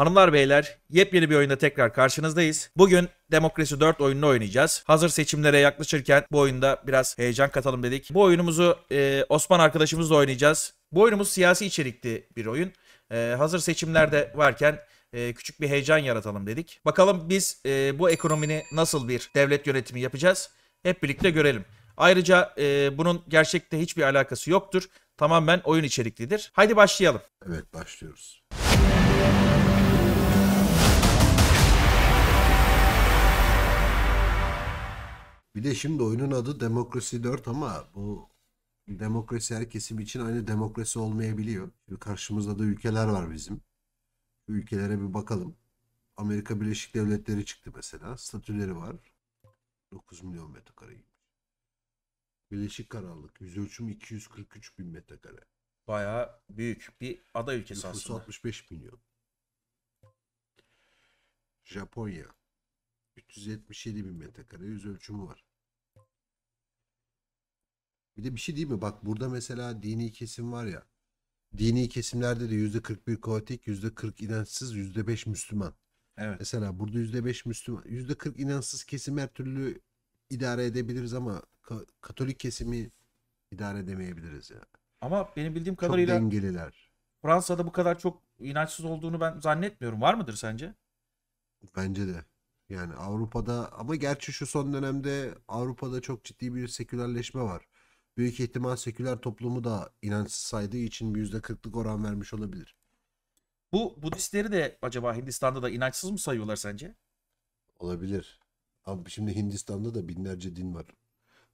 Hanımlar beyler yepyeni bir oyunda tekrar karşınızdayız. Bugün Demokrasi 4 oyununu oynayacağız. Hazır seçimlere yaklaşırken bu oyunda biraz heyecan katalım dedik. Bu oyunumuzu e, Osman arkadaşımızla oynayacağız. Bu oyunumuz siyasi içerikli bir oyun. E, hazır seçimlerde varken e, küçük bir heyecan yaratalım dedik. Bakalım biz e, bu ekonomini nasıl bir devlet yönetimi yapacağız hep birlikte görelim. Ayrıca e, bunun gerçekte hiçbir alakası yoktur. Tamamen oyun içeriklidir. Haydi başlayalım. Evet başlıyoruz. Bir de şimdi oyunun adı Demokrasi 4 ama bu demokrasi her kesim için aynı demokrasi olmayabiliyor. Şimdi karşımızda da ülkeler var bizim. Şu ülkelere bir bakalım. Amerika Birleşik Devletleri çıktı mesela. Statüleri var. 9 milyon metrekareymiş. Birleşik Krallık. Yüz ölçüm 243 bin metrekare. Bayağı büyük bir ada ülkesi Nüfusu aslında. 65 milyon. Japonya. 377 bin metrekare yüz ölçümü var. Bir de bir şey değil mi? Bak burada mesela dini kesim var ya. Dini kesimlerde de yüzde %41 yüzde %40 inançsız, %5 Müslüman. Evet. Mesela burada yüzde %5 Müslüman, yüzde %40 inançsız kesim her türlü idare edebiliriz ama ka Katolik kesimi idare edemeyebiliriz ya. Ama benim bildiğim kadarıyla çok dengeliler. Fransa'da bu kadar çok inançsız olduğunu ben zannetmiyorum. Var mıdır sence? Bence de. Yani Avrupa'da ama gerçi şu son dönemde Avrupa'da çok ciddi bir sekülerleşme var. Büyük ihtimal seküler toplumu da inançsız saydığı için bir %40'lık oran vermiş olabilir. Bu Budistleri de acaba Hindistan'da da inançsız mı sayıyorlar sence? Olabilir. Ama şimdi Hindistan'da da binlerce din var.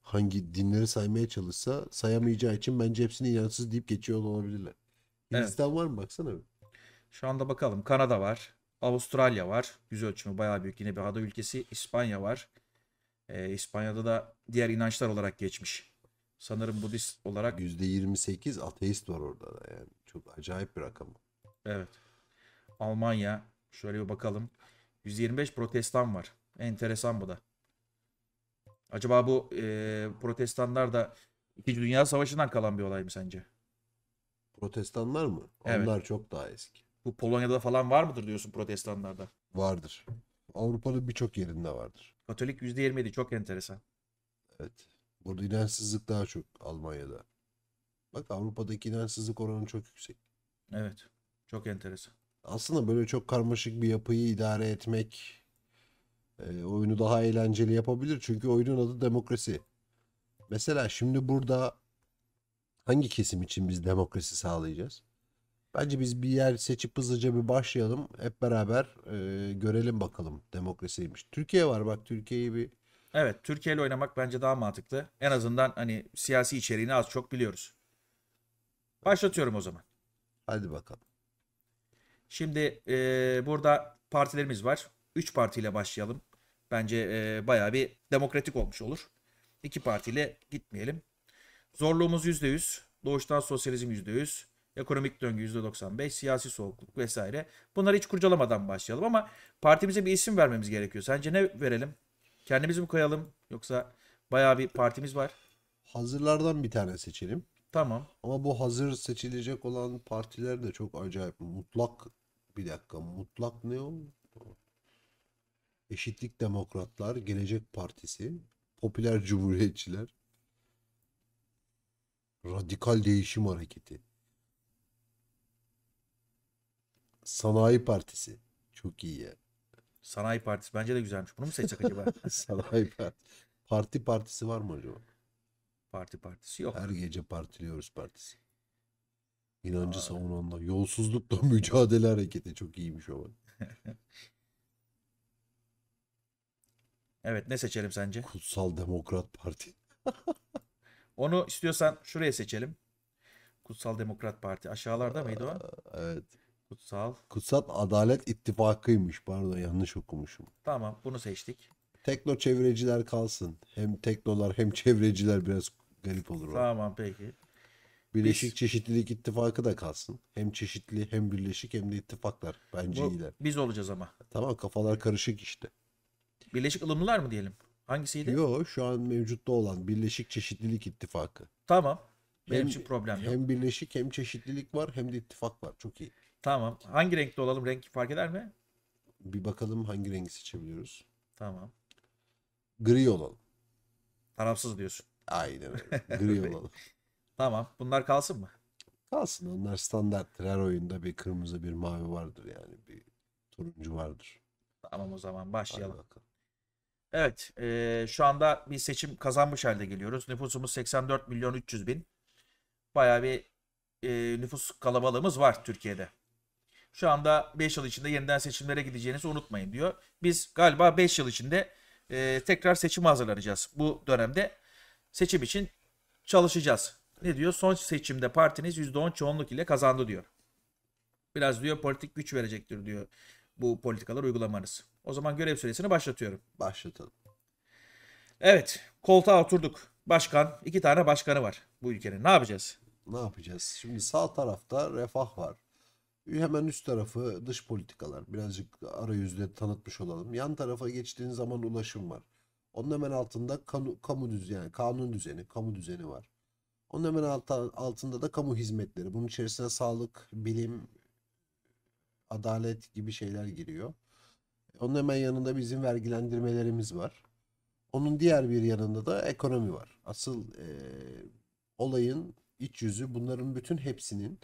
Hangi dinleri saymaya çalışsa sayamayacağı için bence hepsini inançsız deyip geçiyor olabilirler. Hindistan evet. var mı baksana Şu anda bakalım. Kanada var. Avustralya var. Yüz ölçümü bayağı büyük. Yine bir ada ülkesi. İspanya var. E, İspanya'da da diğer inançlar olarak geçmiş. Sanırım Budist olarak. %28 ateist var orada da yani. Çok acayip bir rakam. Evet. Almanya. Şöyle bir bakalım. 125 protestan var. Enteresan bu da. Acaba bu e, protestanlar da İkinci Dünya Savaşı'ndan kalan bir olay mı sence? Protestanlar mı? Evet. Onlar çok daha eski. Bu Polonya'da falan var mıdır diyorsun protestanlarda? Vardır. Avrupa'nın birçok yerinde vardır. Katolik %27 çok enteresan. Evet. Burada inançsızlık daha çok Almanya'da. Bak Avrupa'daki inançsızlık oranı çok yüksek. Evet. Çok enteresan. Aslında böyle çok karmaşık bir yapıyı idare etmek e, oyunu daha eğlenceli yapabilir. Çünkü oyunun adı demokrasi. Mesela şimdi burada hangi kesim için biz demokrasi sağlayacağız? Bence biz bir yer seçip hızlıca bir başlayalım. Hep beraber e, görelim bakalım demokrasiymiş. Türkiye var bak Türkiye'yi bir... Evet Türkiye ile oynamak bence daha mantıklı. En azından hani siyasi içeriğini az çok biliyoruz. Başlatıyorum o zaman. Hadi bakalım. Şimdi e, burada partilerimiz var. Üç partiyle başlayalım. Bence e, bayağı bir demokratik olmuş olur. İki partiyle gitmeyelim. Zorluğumuz %100. Doğuştan sosyalizm %100 ekonomik döngü %95, siyasi soğukluk vesaire. Bunları hiç kurcalamadan başlayalım ama partimize bir isim vermemiz gerekiyor. Sence ne verelim? Kendimizi mi koyalım yoksa bayağı bir partimiz var. Hazırlardan bir tane seçelim. Tamam. Ama bu hazır seçilecek olan partiler de çok acayip. Mutlak bir dakika mutlak ne o? Eşitlik Demokratlar, Gelecek Partisi, Popüler Cumhuriyetçiler, Radikal Değişim Hareketi. Sanayi Partisi. Çok iyi ya. Sanayi Partisi bence de güzelmiş. Bunu mu seçsek acaba? Sanayi Partisi. Parti partisi var mı acaba? Parti partisi yok. Her gece partiliyoruz partisi. İnancı Aa. savunanlar. Yolsuzlukla mücadele hareketi çok iyiymiş o. evet ne seçelim sence? Kutsal Demokrat Parti. Onu istiyorsan şuraya seçelim. Kutsal Demokrat Parti aşağılarda mıydı o? Evet. Kutsal. Kutsal Adalet İttifakı'ymış. Pardon yanlış okumuşum. Tamam bunu seçtik. Tekno çevreciler kalsın. Hem teknolar hem çevreciler biraz garip olur. Tamam peki. Birleşik biz, Çeşitlilik İttifakı da kalsın. Hem çeşitli hem birleşik hem de ittifaklar. Bence bu, iyiler. Biz olacağız ama. Tamam kafalar karışık işte. Birleşik ılımlılar mı diyelim? Hangisiydi? Yok şu an mevcutta olan Birleşik Çeşitlilik İttifakı. Tamam. Benim hem, için problem yok. Hem birleşik hem çeşitlilik var hem de ittifak var. Çok iyi. Tamam. Hangi renkte olalım? Renk fark eder mi? Bir bakalım hangi rengi seçebiliyoruz. Tamam. Gri olalım. Tarafsız diyorsun. Aynen öyle. Gri olalım. Tamam. Bunlar kalsın mı? Kalsın. Onlar standarttır. Her oyunda bir kırmızı, bir mavi vardır yani. Bir turuncu vardır. Tamam o zaman başlayalım. Evet. E, şu anda bir seçim kazanmış halde geliyoruz. Nüfusumuz 84 milyon 300 bin. Baya bir e, nüfus kalabalığımız var Türkiye'de. Şu anda 5 yıl içinde yeniden seçimlere gideceğinizi unutmayın diyor. Biz galiba 5 yıl içinde e, tekrar seçime hazırlanacağız. Bu dönemde seçim için çalışacağız. Ne diyor? Son seçimde partiniz %10 çoğunluk ile kazandı diyor. Biraz diyor politik güç verecektir diyor bu politikalar uygulamanız. O zaman görev süresini başlatıyorum. Başlatalım. Evet koltuğa oturduk. Başkan, iki tane başkanı var bu ülkenin. Ne yapacağız? Ne yapacağız? Şimdi sağ tarafta refah var. Hemen üst tarafı dış politikalar. Birazcık arayüzde tanıtmış olalım. Yan tarafa geçtiğin zaman ulaşım var. Onun hemen altında kanu, kamu düzeni, yani kanun düzeni, kamu düzeni var. Onun hemen alt, altında da kamu hizmetleri. Bunun içerisine sağlık, bilim, adalet gibi şeyler giriyor. Onun hemen yanında bizim vergilendirmelerimiz var. Onun diğer bir yanında da ekonomi var. Asıl e, olayın iç yüzü bunların bütün hepsinin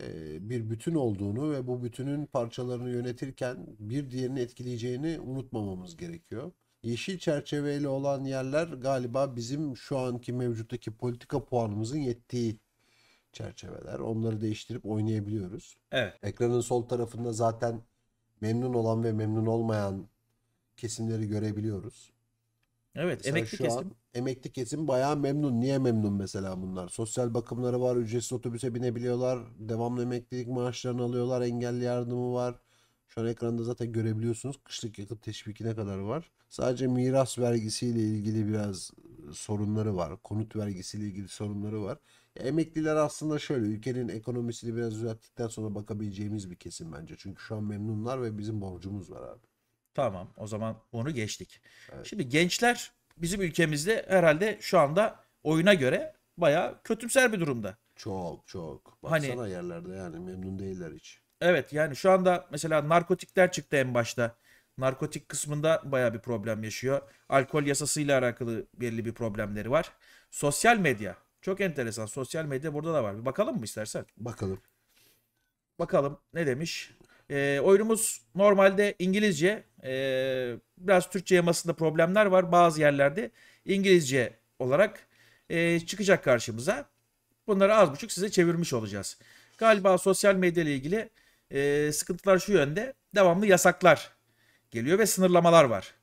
e, bir bütün olduğunu ve bu bütünün parçalarını yönetirken bir diğerini etkileyeceğini unutmamamız gerekiyor. Yeşil çerçeveyle olan yerler galiba bizim şu anki mevcuttaki politika puanımızın yettiği çerçeveler. Onları değiştirip oynayabiliyoruz. Evet. Ekranın sol tarafında zaten memnun olan ve memnun olmayan kesimleri görebiliyoruz. Evet mesela emekli şu kesim. An emekli kesim bayağı memnun. Niye memnun mesela bunlar? Sosyal bakımları var, ücretsiz otobüse binebiliyorlar, devamlı emeklilik maaşlarını alıyorlar, engelli yardımı var. Şu an ekranda zaten görebiliyorsunuz kışlık yakıt teşvikine kadar var. Sadece miras vergisiyle ilgili biraz sorunları var. Konut vergisiyle ilgili sorunları var. Ya emekliler aslında şöyle ülkenin ekonomisini biraz düzelttikten sonra bakabileceğimiz bir kesim bence. Çünkü şu an memnunlar ve bizim borcumuz var abi. Tamam o zaman onu geçtik. Evet. Şimdi gençler bizim ülkemizde herhalde şu anda oyuna göre bayağı kötümser bir durumda. Çok çok. Baksana hani, yerlerde yani memnun değiller hiç. Evet yani şu anda mesela narkotikler çıktı en başta. Narkotik kısmında bayağı bir problem yaşıyor. Alkol yasasıyla alakalı belli bir problemleri var. Sosyal medya. Çok enteresan. Sosyal medya burada da var. Bir bakalım mı istersen? Bakalım. Bakalım ne demiş? E, oyunumuz normalde İngilizce. E, biraz Türkçe yamasında problemler var. Bazı yerlerde İngilizce olarak e, çıkacak karşımıza. Bunları az buçuk size çevirmiş olacağız. Galiba sosyal medya ile ilgili e, sıkıntılar şu yönde. Devamlı yasaklar geliyor ve sınırlamalar var.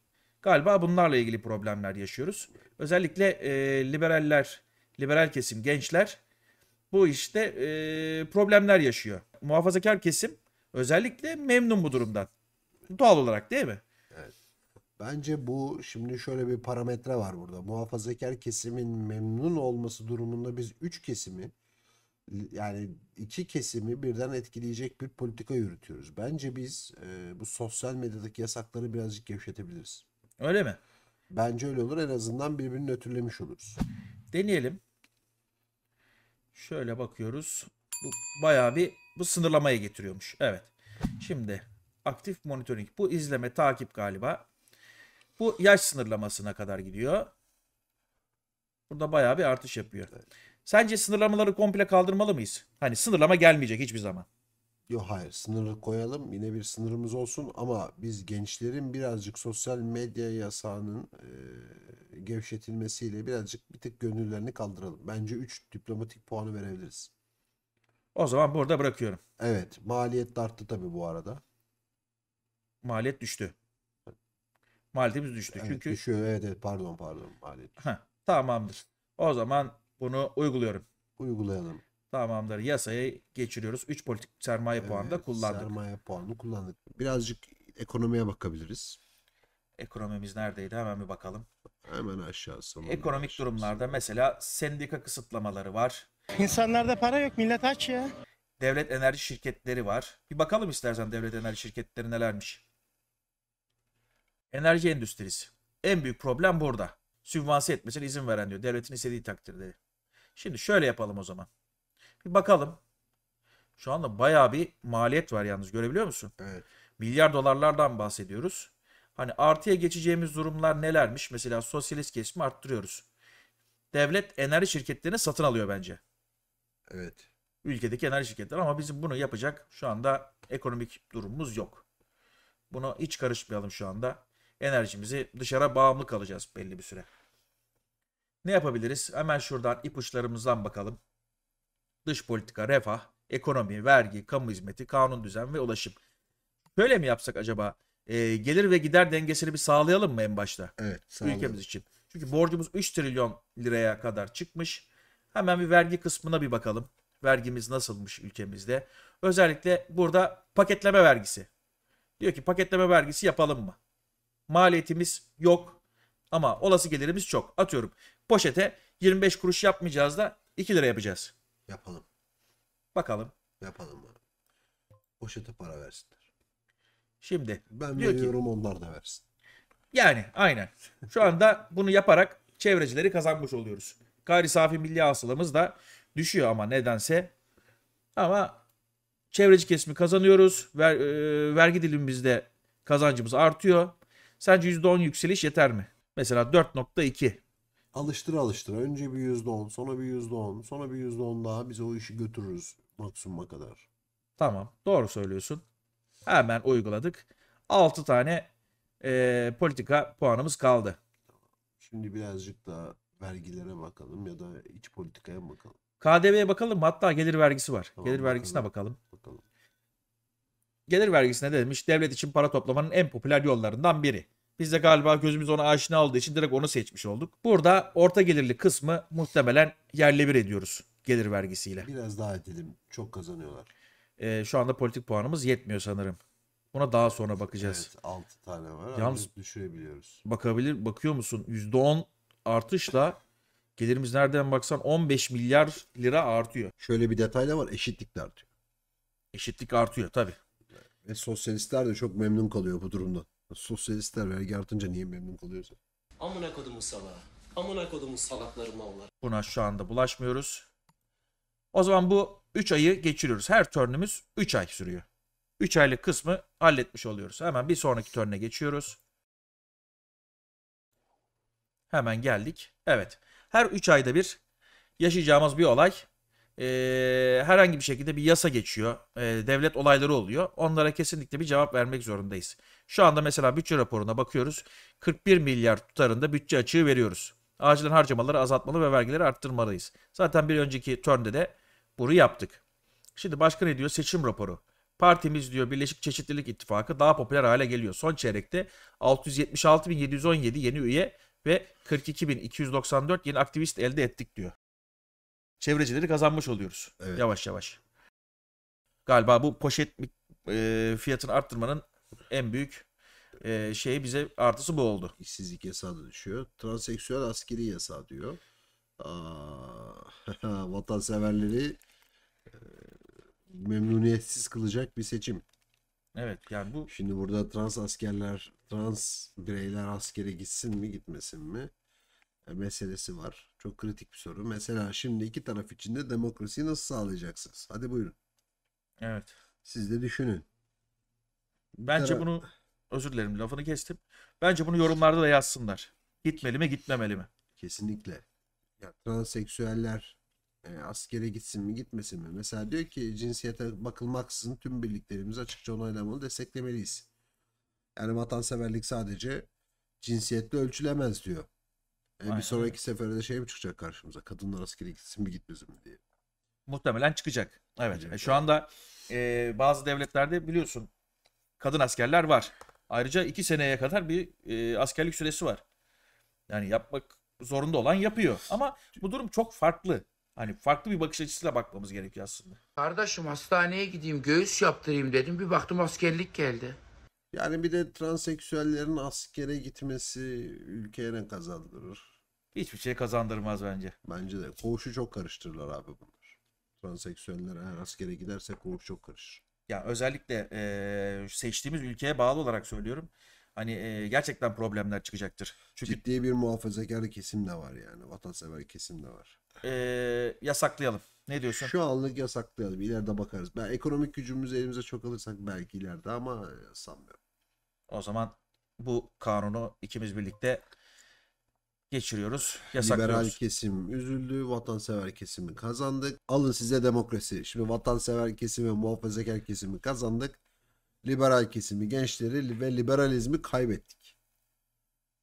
Galiba bunlarla ilgili problemler yaşıyoruz. Özellikle e, liberaller, liberal kesim, gençler bu işte e, problemler yaşıyor. Muhafazakar kesim Özellikle memnun bu durumdan. Doğal olarak değil mi? Evet. Bence bu şimdi şöyle bir parametre var burada. Muhafazakar kesimin memnun olması durumunda biz üç kesimi yani iki kesimi birden etkileyecek bir politika yürütüyoruz. Bence biz e, bu sosyal medyadaki yasakları birazcık gevşetebiliriz. Öyle mi? Bence öyle olur. En azından birbirini ötürlemiş oluruz. Deneyelim. Şöyle bakıyoruz. Bu bayağı bir bu sınırlamaya getiriyormuş. Evet. Şimdi aktif monitoring. Bu izleme, takip galiba. Bu yaş sınırlamasına kadar gidiyor. Burada bayağı bir artış yapıyor. Sence sınırlamaları komple kaldırmalı mıyız? Hani sınırlama gelmeyecek hiçbir zaman. Yok hayır sınırı koyalım yine bir sınırımız olsun ama biz gençlerin birazcık sosyal medya yasağının e, gevşetilmesiyle birazcık bir tık gönüllerini kaldıralım. Bence 3 diplomatik puanı verebiliriz. O zaman burada bırakıyorum. Evet. Maliyet de arttı tabii bu arada. Maliyet düştü. Maliyetimiz düştü. Evet, Çünkü düşüyor. Evet, evet pardon pardon maliyet. Heh, tamamdır. O zaman bunu uyguluyorum. Uygulayalım. Tamamdır. Yasayı geçiriyoruz. 3 politik sermaye evet, puanı da kullandık. Sermaye puanı kullandık. Birazcık ekonomiye bakabiliriz. Ekonomimiz neredeydi? Hemen bir bakalım. Hemen aşağısı. Ekonomik aşağısı. durumlarda mesela sendika kısıtlamaları var. İnsanlarda para yok millet aç ya. Devlet enerji şirketleri var. Bir bakalım istersen devlet enerji şirketleri nelermiş. Enerji endüstrisi. En büyük problem burada. Sübvanse etmesine izin veren diyor. Devletin istediği takdirde. Şimdi şöyle yapalım o zaman. Bir bakalım. Şu anda bayağı bir maliyet var yalnız görebiliyor musun? Evet. Milyar dolarlardan bahsediyoruz. Hani artıya geçeceğimiz durumlar nelermiş? Mesela sosyalist kesimi arttırıyoruz. Devlet enerji şirketlerini satın alıyor bence. Evet. Ülkedeki enerji şirketleri ama bizim bunu yapacak şu anda ekonomik durumumuz yok. Buna hiç karışmayalım şu anda. Enerjimizi dışarı bağımlı kalacağız belli bir süre. Ne yapabiliriz? Hemen şuradan ipuçlarımızdan bakalım. Dış politika, refah, ekonomi, vergi, kamu hizmeti, kanun düzen ve ulaşım. Böyle mi yapsak acaba? Ee, gelir ve gider dengesini bir sağlayalım mı en başta? Evet, sağlayalım. Ülkemiz için. Çünkü borcumuz 3 trilyon liraya kadar çıkmış. Hemen bir vergi kısmına bir bakalım. Vergimiz nasılmış ülkemizde? Özellikle burada paketleme vergisi. Diyor ki paketleme vergisi yapalım mı? Maliyetimiz yok ama olası gelirimiz çok. Atıyorum poşete 25 kuruş yapmayacağız da 2 lira yapacağız. Yapalım. Bakalım. Yapalım mı? Poşete para versinler. Şimdi ben diyor veriyorum ki, onlar da versin. Yani aynen. Şu anda bunu yaparak çevrecileri kazanmış oluyoruz. Gayri safi milli hasılamız da düşüyor ama nedense. Ama çevreci kesimi kazanıyoruz. Ver, e, vergi dilimimizde kazancımız artıyor. Sence %10 yükseliş yeter mi? Mesela 4.2. Alıştır alıştır. Önce bir yüzde on sonra bir yüzde on sonra bir yüzde on daha biz o işi götürürüz maksimuma kadar. Tamam. Doğru söylüyorsun. Hemen uyguladık. 6 tane e, politika puanımız kaldı. Şimdi birazcık daha vergilere bakalım ya da iç politikaya bakalım. KDV'ye bakalım hatta gelir vergisi var. Tamam, gelir vergisine bakalım. bakalım. Gelir vergisine demiş devlet için para toplamanın en popüler yollarından biri. Biz de galiba gözümüz ona aşina olduğu için direkt onu seçmiş olduk. Burada orta gelirli kısmı muhtemelen yerle bir ediyoruz gelir vergisiyle. Biraz daha edelim. Çok kazanıyorlar. Ee, şu anda politik puanımız yetmiyor sanırım. Buna daha sonra bakacağız. Evet 6 tane var. Yalnız düşürebiliyoruz. Bakabilir, bakıyor musun? %10 artışla gelirimiz nereden baksan 15 milyar lira artıyor. Şöyle bir detay da var eşitlik de artıyor. Eşitlik artıyor tabi. Ve sosyalistler de çok memnun kalıyor bu durumda. Sosyalistler vergi artınca niye memnun kalıyorsa. Amına kodumun salağı. Amına kodumun salakları malları. Buna şu anda bulaşmıyoruz. O zaman bu 3 ayı geçiriyoruz. Her turnümüz 3 ay sürüyor. 3 aylık kısmı halletmiş oluyoruz. Hemen bir sonraki törne geçiyoruz. Hemen geldik. Evet. Her 3 ayda bir yaşayacağımız bir olay. Ee, herhangi bir şekilde bir yasa geçiyor. Ee, devlet olayları oluyor. Onlara kesinlikle bir cevap vermek zorundayız. Şu anda mesela bütçe raporuna bakıyoruz. 41 milyar tutarında bütçe açığı veriyoruz. Acilen harcamaları azaltmalı ve vergileri arttırmalıyız. Zaten bir önceki turn'de de bunu yaptık. Şimdi başka ne diyor? Seçim raporu. Partimiz diyor Birleşik Çeşitlilik İttifakı daha popüler hale geliyor. Son çeyrekte 676.717 yeni üye ve 42.294 yeni aktivist elde ettik diyor. Çevrecileri kazanmış oluyoruz evet. yavaş yavaş. Galiba bu poşet e, fiyatını arttırmanın en büyük e, şeyi bize artısı bu oldu. İşsizlik yasağı düşüyor. Transseksüel askeri yasağı diyor. Aa, vatanseverleri e, memnuniyetsiz kılacak bir seçim. Evet yani bu. Şimdi burada trans askerler trans bireyler askere gitsin mi gitmesin mi e, meselesi var. Çok kritik bir soru. Mesela şimdi iki taraf içinde demokrasiyi nasıl sağlayacaksınız? Hadi buyurun. Evet. Siz de düşünün. Bence taraf... bunu özür dilerim lafını kestim. Bence bunu yorumlarda da yazsınlar. Gitmeli mi gitmemeli mi? Kesinlikle. Ya transseksüeller e, askere gitsin mi gitmesin mi? Mesela diyor ki cinsiyete bakılmaksızın tüm birliklerimiz açıkça onaylamalı desteklemeliyiz. Yani vatanseverlik sadece cinsiyetle ölçülemez diyor. E, bir sonraki sefere de şey mi çıkacak karşımıza? Kadınlar askere gitsin mi gitmesin mi diye. Muhtemelen çıkacak. Evet. Çıkacak. E, şu anda e, bazı devletlerde biliyorsun kadın askerler var. Ayrıca iki seneye kadar bir e, askerlik süresi var. Yani yapmak zorunda olan yapıyor. Ama bu durum çok farklı. Hani farklı bir bakış açısıyla bakmamız gerekiyor aslında. Kardeşim hastaneye gideyim göğüs yaptırayım dedim. Bir baktım askerlik geldi. Yani bir de transseksüellerin askere gitmesi ülkeye ne kazandırır? Hiçbir şey kazandırmaz bence. Bence de. Koğuşu çok karıştırırlar abi bunlar. Transseksüeller eğer askere giderse koğuş çok karışır. Ya özellikle e, seçtiğimiz ülkeye bağlı olarak söylüyorum. Hani e, gerçekten problemler çıkacaktır. Çünkü ciddi bir muhafazakar kesim de var yani. Vatansever kesim de var. E, yasaklayalım. Ne diyorsun? Şu anlık yasaklayalım. İleride bakarız. Ben ekonomik gücümüz elimize çok alırsak belki ileride ama e, sanmıyorum. O zaman bu kanunu ikimiz birlikte geçiriyoruz. Liberal kesim üzüldü, vatansever kesimi kazandık. Alın size demokrasi. Şimdi vatansever kesimi, muhafazakar kesimi kazandık. Liberal kesimi, gençleri ve liberalizmi kaybettik.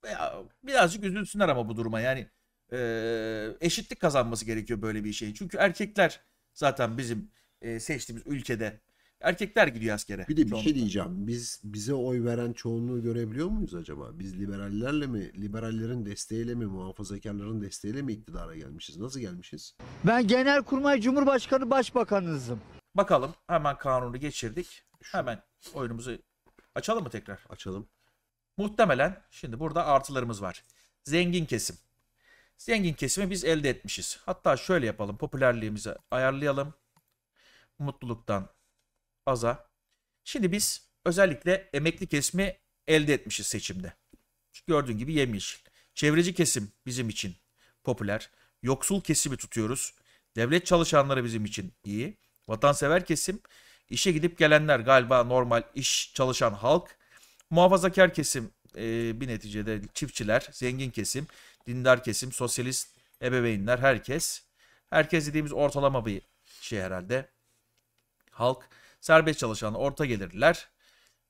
Ya, birazcık üzülsünler ama bu duruma. Yani e, eşitlik kazanması gerekiyor böyle bir şey. Çünkü erkekler zaten bizim e, seçtiğimiz ülkede Erkekler gidiyor askere. Bir de bir çoğunlukla. şey diyeceğim. Biz bize oy veren çoğunluğu görebiliyor muyuz acaba? Biz liberallerle mi, liberallerin desteğiyle mi, muhafazakarların desteğiyle mi iktidara gelmişiz? Nasıl gelmişiz? Ben Genelkurmay Cumhurbaşkanı Başbakanınızım. Bakalım hemen kanunu geçirdik. Şu... Hemen oyunumuzu açalım mı tekrar? Açalım. Muhtemelen şimdi burada artılarımız var. Zengin kesim. Zengin kesimi biz elde etmişiz. Hatta şöyle yapalım. Popülerliğimizi ayarlayalım. Mutluluktan aza. Şimdi biz özellikle emekli kesimi elde etmişiz seçimde. Gördüğün gibi yemyeşil. Çevreci kesim bizim için popüler. Yoksul kesimi tutuyoruz. Devlet çalışanları bizim için iyi. Vatansever kesim, işe gidip gelenler galiba normal iş çalışan halk. Muhafazakar kesim e, bir neticede çiftçiler, zengin kesim, dindar kesim, sosyalist ebeveynler herkes. Herkes dediğimiz ortalama bir şey herhalde. Halk serbest çalışan orta gelirliler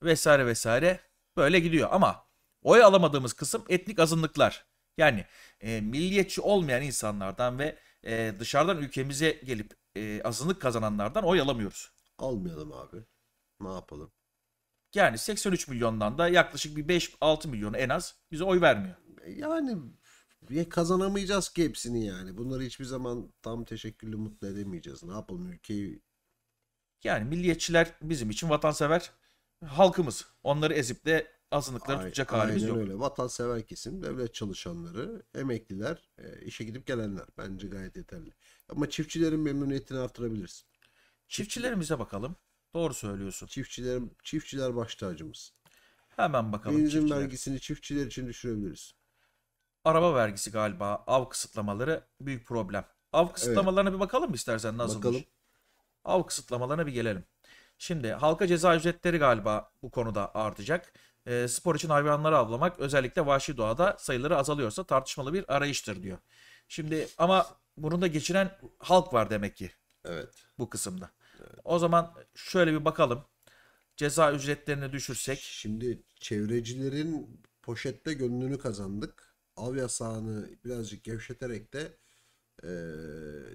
vesaire vesaire böyle gidiyor. Ama oy alamadığımız kısım etnik azınlıklar. Yani e, milliyetçi olmayan insanlardan ve e, dışarıdan ülkemize gelip e, azınlık kazananlardan oy alamıyoruz. Almayalım abi. Ne yapalım? Yani 83 milyondan da yaklaşık bir 5-6 milyonu en az bize oy vermiyor. Yani ya kazanamayacağız ki hepsini yani. Bunları hiçbir zaman tam teşekküllü mutlu edemeyeceğiz. Ne yapalım ülkeyi yani milliyetçiler bizim için vatansever halkımız. Onları ezip de azınlıkları Ay, tutacak halimiz yok. öyle. Vatansever kesim, devlet çalışanları, emekliler, e, işe gidip gelenler. Bence gayet yeterli. Ama çiftçilerin memnuniyetini artırabiliriz. Çiftçilerimize bakalım. Doğru söylüyorsun. Çiftçilerim, çiftçiler baş tacımız. Hemen bakalım. Benzin çiftçiler. vergisini çiftçiler için düşürebiliriz. Araba vergisi galiba av kısıtlamaları büyük problem. Av kısıtlamalarına evet. bir bakalım mı istersen nasılmış? Bakalım av kısıtlamalarına bir gelelim. Şimdi halka ceza ücretleri galiba bu konuda artacak. E, spor için hayvanları avlamak özellikle vahşi doğada sayıları azalıyorsa tartışmalı bir arayıştır diyor. Şimdi ama bunun da geçinen halk var demek ki. Evet. Bu kısımda. Evet. O zaman şöyle bir bakalım. Ceza ücretlerini düşürsek. Şimdi çevrecilerin poşette gönlünü kazandık. Av yasağını birazcık gevşeterek de e,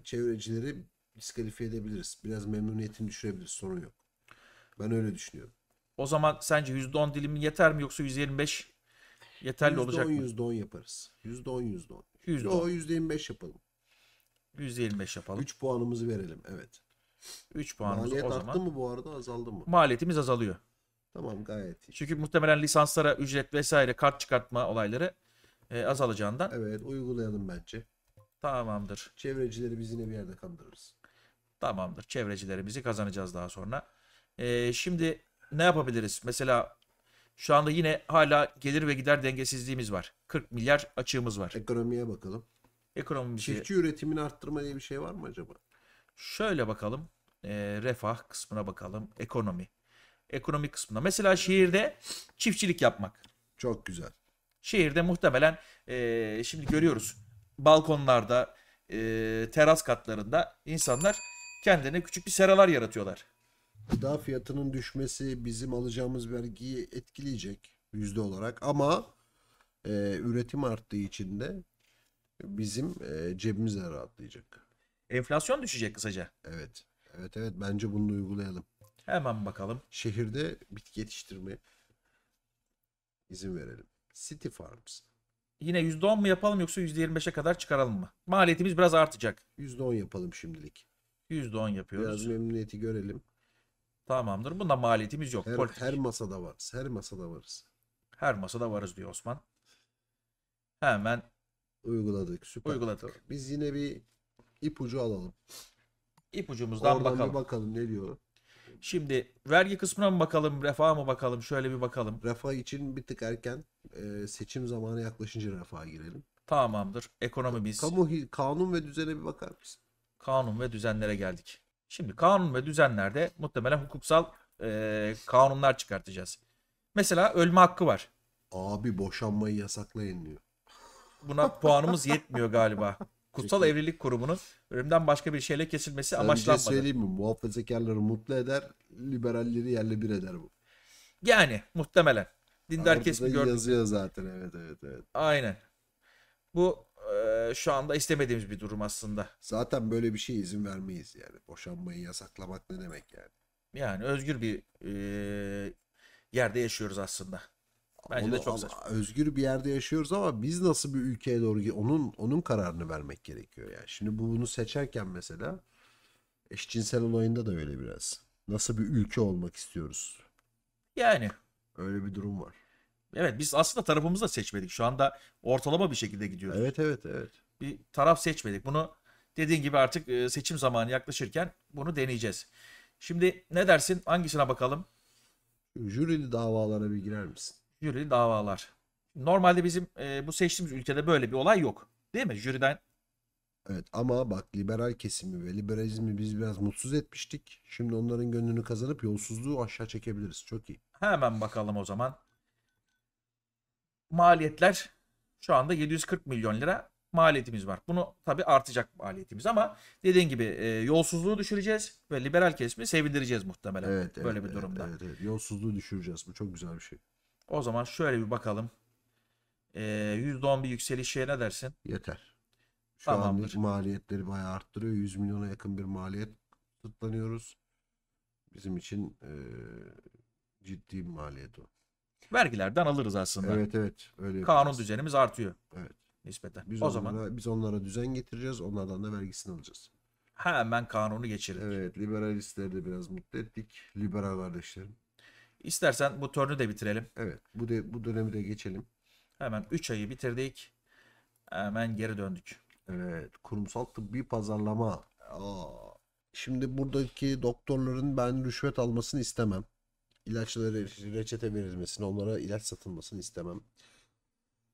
çevrecileri diskalifiye edebiliriz. Biraz memnuniyetini düşürebiliriz. Sorun yok. Ben öyle düşünüyorum. O zaman sence %10 dilimi yeter mi yoksa 125 yeterli %10, olacak mı? %10 yaparız. %10 %10. %10. O %25 yapalım. 125 yapalım. 3 puanımızı verelim. Evet. 3 puanımız Maliyet o zaman. arttı mı bu arada azaldı mı? Maliyetimiz azalıyor. Tamam gayet iyi. Çünkü muhtemelen lisanslara ücret vesaire kart çıkartma olayları e, azalacağından. Evet uygulayalım bence. Tamamdır. Çevrecileri biz yine bir yerde kandırırız. Tamamdır. Çevrecilerimizi kazanacağız daha sonra. Ee, şimdi ne yapabiliriz? Mesela şu anda yine hala gelir ve gider dengesizliğimiz var. 40 milyar açığımız var. Ekonomiye bakalım. Ekonomi Çiftçi üretimini arttırma diye bir şey var mı acaba? Şöyle bakalım. E, refah kısmına bakalım. Ekonomi. Ekonomi kısmına. Mesela şehirde çiftçilik yapmak. Çok güzel. Şehirde muhtemelen e, şimdi görüyoruz balkonlarda, e, teras katlarında insanlar Kendine küçük bir seralar yaratıyorlar. Gıda fiyatının düşmesi bizim alacağımız vergiyi etkileyecek yüzde olarak ama e, üretim arttığı için de bizim e, cebimiz rahatlayacak. Enflasyon düşecek kısaca. Evet. Evet evet bence bunu uygulayalım. Hemen bakalım. Şehirde bitki yetiştirme izin verelim. City Farms. Yine %10 mu yapalım yoksa %25'e kadar çıkaralım mı? Maliyetimiz biraz artacak. %10 yapalım şimdilik. %10 yapıyoruz. Biraz memnuniyeti görelim. Tamamdır. Bunda maliyetimiz yok. Her, Politik. her masada varız. Her masada varız. Her masada varız diyor Osman. Hemen uyguladık. Süper. Uyguladık. Biz yine bir ipucu alalım. İpucumuzdan Oradan bakalım. Bir bakalım ne diyor. Şimdi vergi kısmına mı bakalım, refaha mı bakalım? Şöyle bir bakalım. Refah için bir tık erken. E, seçim zamanı yaklaşınca refaha girelim. Tamamdır. Ekonomi biz. Kamu kanun ve düzene bir bakar mısın? kanun ve düzenlere geldik. Şimdi kanun ve düzenlerde muhtemelen hukuksal e, kanunlar çıkartacağız. Mesela ölme hakkı var. Abi boşanmayı yasaklayın diyor. Buna puanımız yetmiyor galiba. Kutsal Peki. Evlilik Kurumu'nun ölümden başka bir şeyle kesilmesi Sence şey amaçlanmadı. Sence söyleyeyim mi? Muhafazakarları mutlu eder, liberalleri yerle bir eder bu. Yani muhtemelen. Dindar Orada kesimi gördük. yazıyor zaten evet evet evet. Aynen. Bu ee, şu anda istemediğimiz bir durum aslında. Zaten böyle bir şey izin vermeyiz yani. Boşanmayı yasaklamak ne demek yani? Yani özgür bir e, yerde yaşıyoruz aslında. Bence onu, de çok saçma. Özgür bir yerde yaşıyoruz ama biz nasıl bir ülkeye doğru onun onun kararını vermek gerekiyor yani. Şimdi bu bunu seçerken mesela eşcinsel olayında da öyle biraz. Nasıl bir ülke olmak istiyoruz? Yani öyle bir durum var. Evet biz aslında tarafımızı da seçmedik. Şu anda ortalama bir şekilde gidiyoruz. Evet evet evet. Bir taraf seçmedik. Bunu dediğin gibi artık e, seçim zamanı yaklaşırken bunu deneyeceğiz. Şimdi ne dersin? Hangisine bakalım? Jürili davalara bir girer misin? Jürili davalar. Normalde bizim e, bu seçtiğimiz ülkede böyle bir olay yok. Değil mi? Jüriden Evet ama bak liberal kesimi ve liberalizmi biz biraz mutsuz etmiştik. Şimdi onların gönlünü kazanıp yolsuzluğu aşağı çekebiliriz. Çok iyi. Hemen bakalım o zaman maliyetler şu anda 740 milyon lira maliyetimiz var. Bunu tabii artacak maliyetimiz ama dediğin gibi e, yolsuzluğu düşüreceğiz ve liberal kesimi sevindireceğiz muhtemelen evet, böyle evet, bir durumda. Evet, evet, yolsuzluğu düşüreceğiz. Bu çok güzel bir şey. O zaman şöyle bir bakalım. E, %10 bir yükselişe ne dersin? Yeter. Şu Tamamdır. an maliyetleri bayağı arttırıyor. 100 milyona yakın bir maliyet tutlanıyoruz. Bizim için e, ciddi bir maliyet o vergilerden alırız aslında. Evet evet. Öyle Kanun yapacağız. düzenimiz artıyor. Evet. Nispeten. Biz o onlara, zaman biz onlara düzen getireceğiz. Onlardan da vergisini alacağız. Hemen kanunu geçirin. Evet, liberalistleri de biraz mutlu ettik. Liberal kardeşlerim. İstersen bu törnü de bitirelim. Evet. Bu de, bu dönemi de geçelim. Hemen 3 ayı bitirdik. Hemen geri döndük. Evet. Kurumsal tıbbi pazarlama. Aa, şimdi buradaki doktorların ben rüşvet almasını istemem ilaçları reçete verilmesini, onlara ilaç satılmasını istemem.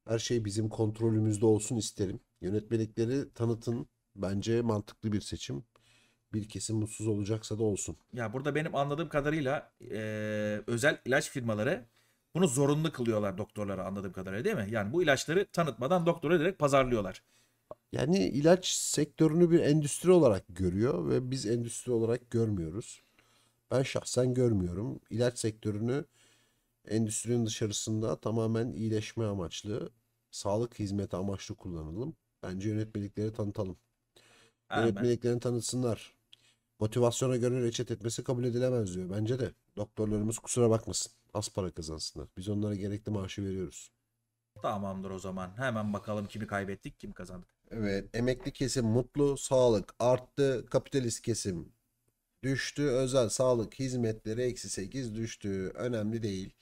Her şey bizim kontrolümüzde olsun isterim. Yönetmelikleri tanıtın. Bence mantıklı bir seçim. Bir kesim mutsuz olacaksa da olsun. Ya burada benim anladığım kadarıyla e, özel ilaç firmaları bunu zorunlu kılıyorlar doktorlara anladığım kadarıyla değil mi? Yani bu ilaçları tanıtmadan doktora direkt pazarlıyorlar. Yani ilaç sektörünü bir endüstri olarak görüyor ve biz endüstri olarak görmüyoruz ben şahsen görmüyorum. İlaç sektörünü endüstrinin dışarısında tamamen iyileşme amaçlı, sağlık hizmeti amaçlı kullanalım. Bence yönetmelikleri tanıtalım. Aynen. Yönetmeliklerini tanıtsınlar. Motivasyona göre reçet etmesi kabul edilemez diyor. Bence de. Doktorlarımız kusura bakmasın. Az para kazansınlar. Biz onlara gerekli maaşı veriyoruz. Tamamdır o zaman. Hemen bakalım kimi kaybettik, kim kazandık Evet. Emekli kesim mutlu, sağlık arttı, kapitalist kesim düştü. Özel sağlık hizmetleri eksi 8 düştü. Önemli değil.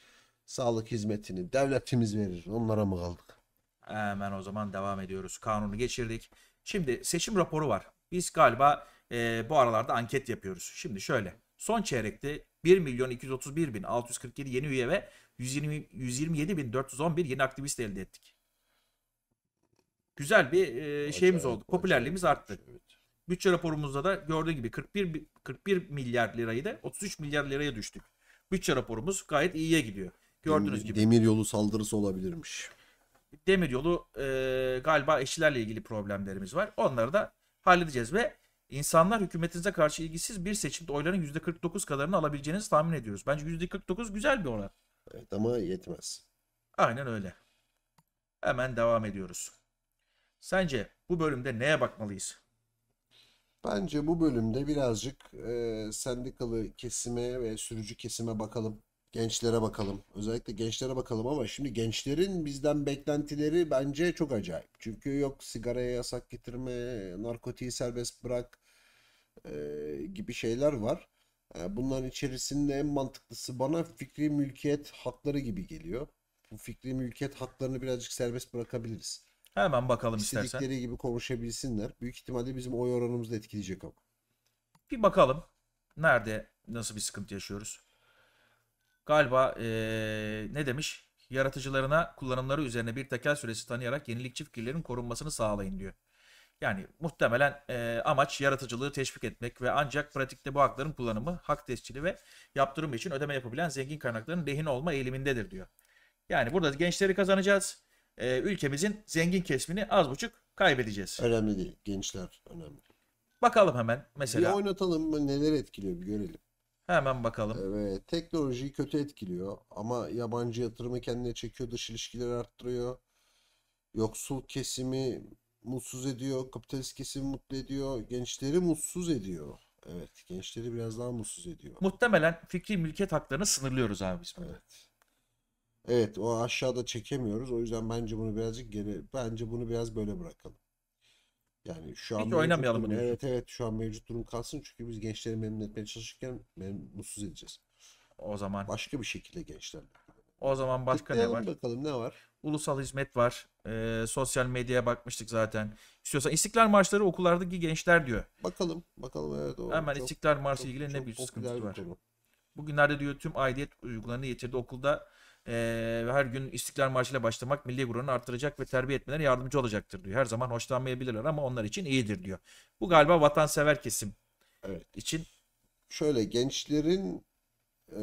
Sağlık hizmetini devletimiz verir. Onlara mı kaldık? Hemen o zaman devam ediyoruz. Kanunu geçirdik. Şimdi seçim raporu var. Biz galiba e, bu aralarda anket yapıyoruz. Şimdi şöyle. Son çeyrekte 1 milyon 231 bin 647 yeni üye ve 120, 127 bin 411 yeni aktivist elde ettik. Güzel bir e, şeyimiz oldu. Popülerliğimiz şey. arttı. Evet. Bütçe raporumuzda da gördüğü gibi 41 41 milyar lirayı da 33 milyar liraya düştük. Bütçe raporumuz gayet iyiye gidiyor. Gördüğünüz demir, gibi. Demiryolu saldırısı olabilirmiş. Demiryolu e, galiba eşilerle ilgili problemlerimiz var. Onları da halledeceğiz ve insanlar hükümetinize karşı ilgisiz bir seçimde oyların %49 kadarını alabileceğinizi tahmin ediyoruz. Bence %49 güzel bir oran. Evet ama yetmez. Aynen öyle. Hemen devam ediyoruz. Sence bu bölümde neye bakmalıyız? Bence bu bölümde birazcık e, sendikalı kesime ve sürücü kesime bakalım. Gençlere bakalım. Özellikle gençlere bakalım ama şimdi gençlerin bizden beklentileri bence çok acayip. Çünkü yok sigaraya yasak getirme, narkotiği serbest bırak e, gibi şeyler var. E, bunların içerisinde en mantıklısı bana fikri mülkiyet hakları gibi geliyor. Bu fikri mülkiyet haklarını birazcık serbest bırakabiliriz. Hemen bakalım İstedikleri istersen. İstedikleri gibi konuşabilsinler. Büyük ihtimalle bizim oy oranımızı da etkileyecek ama. Bir bakalım. Nerede nasıl bir sıkıntı yaşıyoruz? Galiba ee, ne demiş? Yaratıcılarına kullanımları üzerine bir tekel süresi tanıyarak yenilikçi fikirlerin korunmasını sağlayın diyor. Yani muhtemelen e, amaç yaratıcılığı teşvik etmek ve ancak pratikte bu hakların kullanımı hak tescili ve yaptırımı için ödeme yapabilen zengin kaynakların lehine olma eğilimindedir diyor. Yani burada gençleri kazanacağız e, ülkemizin zengin kesmini az buçuk kaybedeceğiz. Önemli değil. Gençler önemli. Bakalım hemen mesela. Bir oynatalım mı neler etkiliyor bir görelim. Hemen bakalım. Evet, teknolojiyi kötü etkiliyor ama yabancı yatırımı kendine çekiyor, dış ilişkileri arttırıyor. Yoksul kesimi mutsuz ediyor, kapitalist kesimi mutlu ediyor, gençleri mutsuz ediyor. Evet, gençleri biraz daha mutsuz ediyor. Muhtemelen fikri mülkiyet haklarını sınırlıyoruz abi biz burada. Evet. Evet o aşağıda çekemiyoruz. O yüzden bence bunu birazcık geri bence bunu biraz böyle bırakalım. Yani şu an Hiç mevcut oynamayalım durum, bunu. Evet evet şu an mevcut durum kalsın çünkü biz gençleri memnun etmeye çalışırken memnun, mutsuz edeceğiz. O zaman başka bir şekilde gençler. O zaman başka ne var? bakalım ne var? Ulusal hizmet var. Ee, sosyal medyaya bakmıştık zaten. İstiyorsan İstiklal Marşları okullardaki gençler diyor. Bakalım bakalım evet. O Hemen çok, İstiklal Marşı ile ilgili çok ne bir sıkıntı var. Konu. Bugünlerde diyor tüm aidiyet uygularını yitirdi. Okulda ee, her gün İstiklal Marşı'yla başlamak milli gururunu artıracak ve terbiye etmelerine yardımcı olacaktır diyor. Her zaman hoşlanmayabilirler ama onlar için iyidir diyor. Bu galiba vatansever kesim evet. için. Şöyle gençlerin e,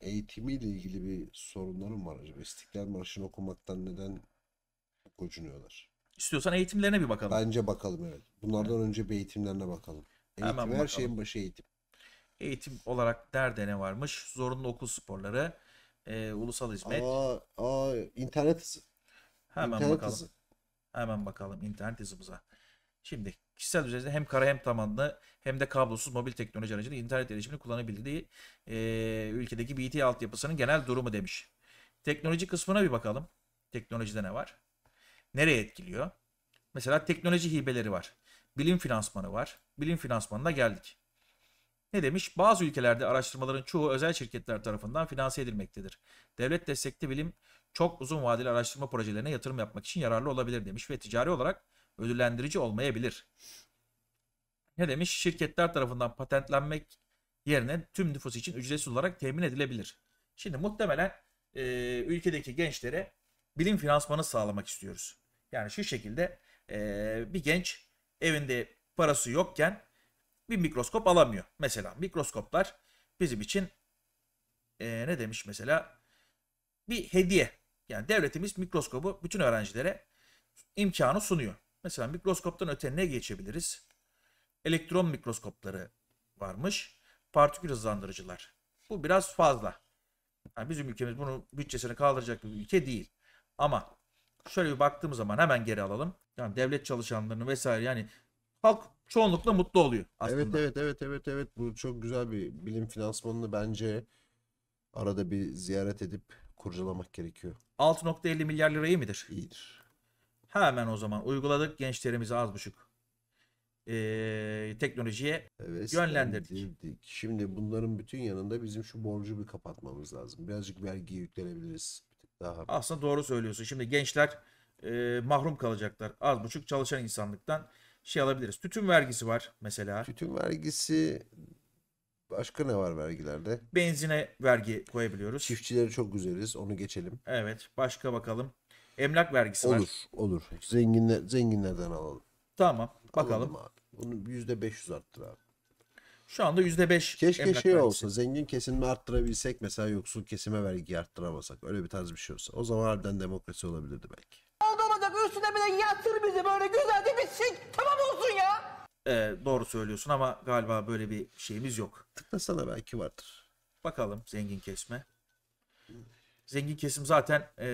eğitimiyle ilgili bir sorunlarım var acaba? İstiklal Marşı'nı okumaktan neden gocunuyorlar? İstiyorsan eğitimlerine bir bakalım. Bence bakalım evet. Bunlardan evet. önce bir eğitimlerine bakalım. Eğitim Hemen her bakalım. şeyin başı eğitim. Eğitim olarak derde ne varmış? Zorunlu okul sporları, e, ulusal hizmet. Aa, aa internet hızı. Hemen internet bakalım. Hızı. Hemen bakalım internet hızımıza. Şimdi kişisel düzeyde hem kara hem tabanlı hem de kablosuz mobil teknoloji aracıyla internet erişimini kullanabildiği e, ülkedeki BT altyapısının genel durumu demiş. Teknoloji kısmına bir bakalım. Teknolojide ne var? Nereye etkiliyor? Mesela teknoloji hibeleri var. Bilim finansmanı var. Bilim finansmanına geldik. Ne demiş? Bazı ülkelerde araştırmaların çoğu özel şirketler tarafından finanse edilmektedir. Devlet destekli bilim çok uzun vadeli araştırma projelerine yatırım yapmak için yararlı olabilir demiş ve ticari olarak ödüllendirici olmayabilir. Ne demiş? Şirketler tarafından patentlenmek yerine tüm nüfus için ücretsiz olarak temin edilebilir. Şimdi muhtemelen e, ülkedeki gençlere bilim finansmanı sağlamak istiyoruz. Yani şu şekilde e, bir genç evinde parası yokken bir mikroskop alamıyor. Mesela mikroskoplar bizim için e, ne demiş mesela bir hediye. Yani devletimiz mikroskobu bütün öğrencilere imkanı sunuyor. Mesela mikroskoptan öte ne geçebiliriz? Elektron mikroskopları varmış. Partikül hızlandırıcılar. Bu biraz fazla. Yani bizim ülkemiz bunu bütçesini kaldıracak bir ülke değil. Ama şöyle bir baktığımız zaman hemen geri alalım. Yani devlet çalışanlarını vesaire yani halk çoğunlukla mutlu oluyor aslında. Evet evet evet evet evet bu çok güzel bir bilim finansmanını bence arada bir ziyaret edip kurcalamak gerekiyor. 6.50 milyar lira iyi midir? İyidir. Hemen o zaman uyguladık gençlerimizi az buçuk ee, teknolojiye evet, yönlendirdik. Şimdi bunların bütün yanında bizim şu borcu bir kapatmamız lazım. Birazcık vergi yüklenebiliriz. Bir tık daha. Aslında doğru söylüyorsun. Şimdi gençler e, mahrum kalacaklar az buçuk çalışan insanlıktan şey alabiliriz. Tütün vergisi var mesela. Tütün vergisi başka ne var vergilerde? Benzine vergi koyabiliyoruz. Çiftçileri çok üzeriz. Onu geçelim. Evet. Başka bakalım. Emlak vergisi olur, var. Olur. Olur. Zenginler, zenginlerden alalım. Tamam. Bakalım. Alalım abi. Onu %500 arttır abi. Şu anda yüzde beş. Keşke şey vergisi. olsa zengin kesimini arttırabilsek mesela yoksul kesime vergi arttıramasak öyle bir tarz bir şey olsa. O zaman harbiden demokrasi olabilirdi belki üstüne bir de yatır bizi böyle güzelce bir şey tamam olsun ya. Ee, doğru söylüyorsun ama galiba böyle bir şeyimiz yok. Tıklasana belki vardır. Bakalım zengin kesme. Zengin kesim zaten e,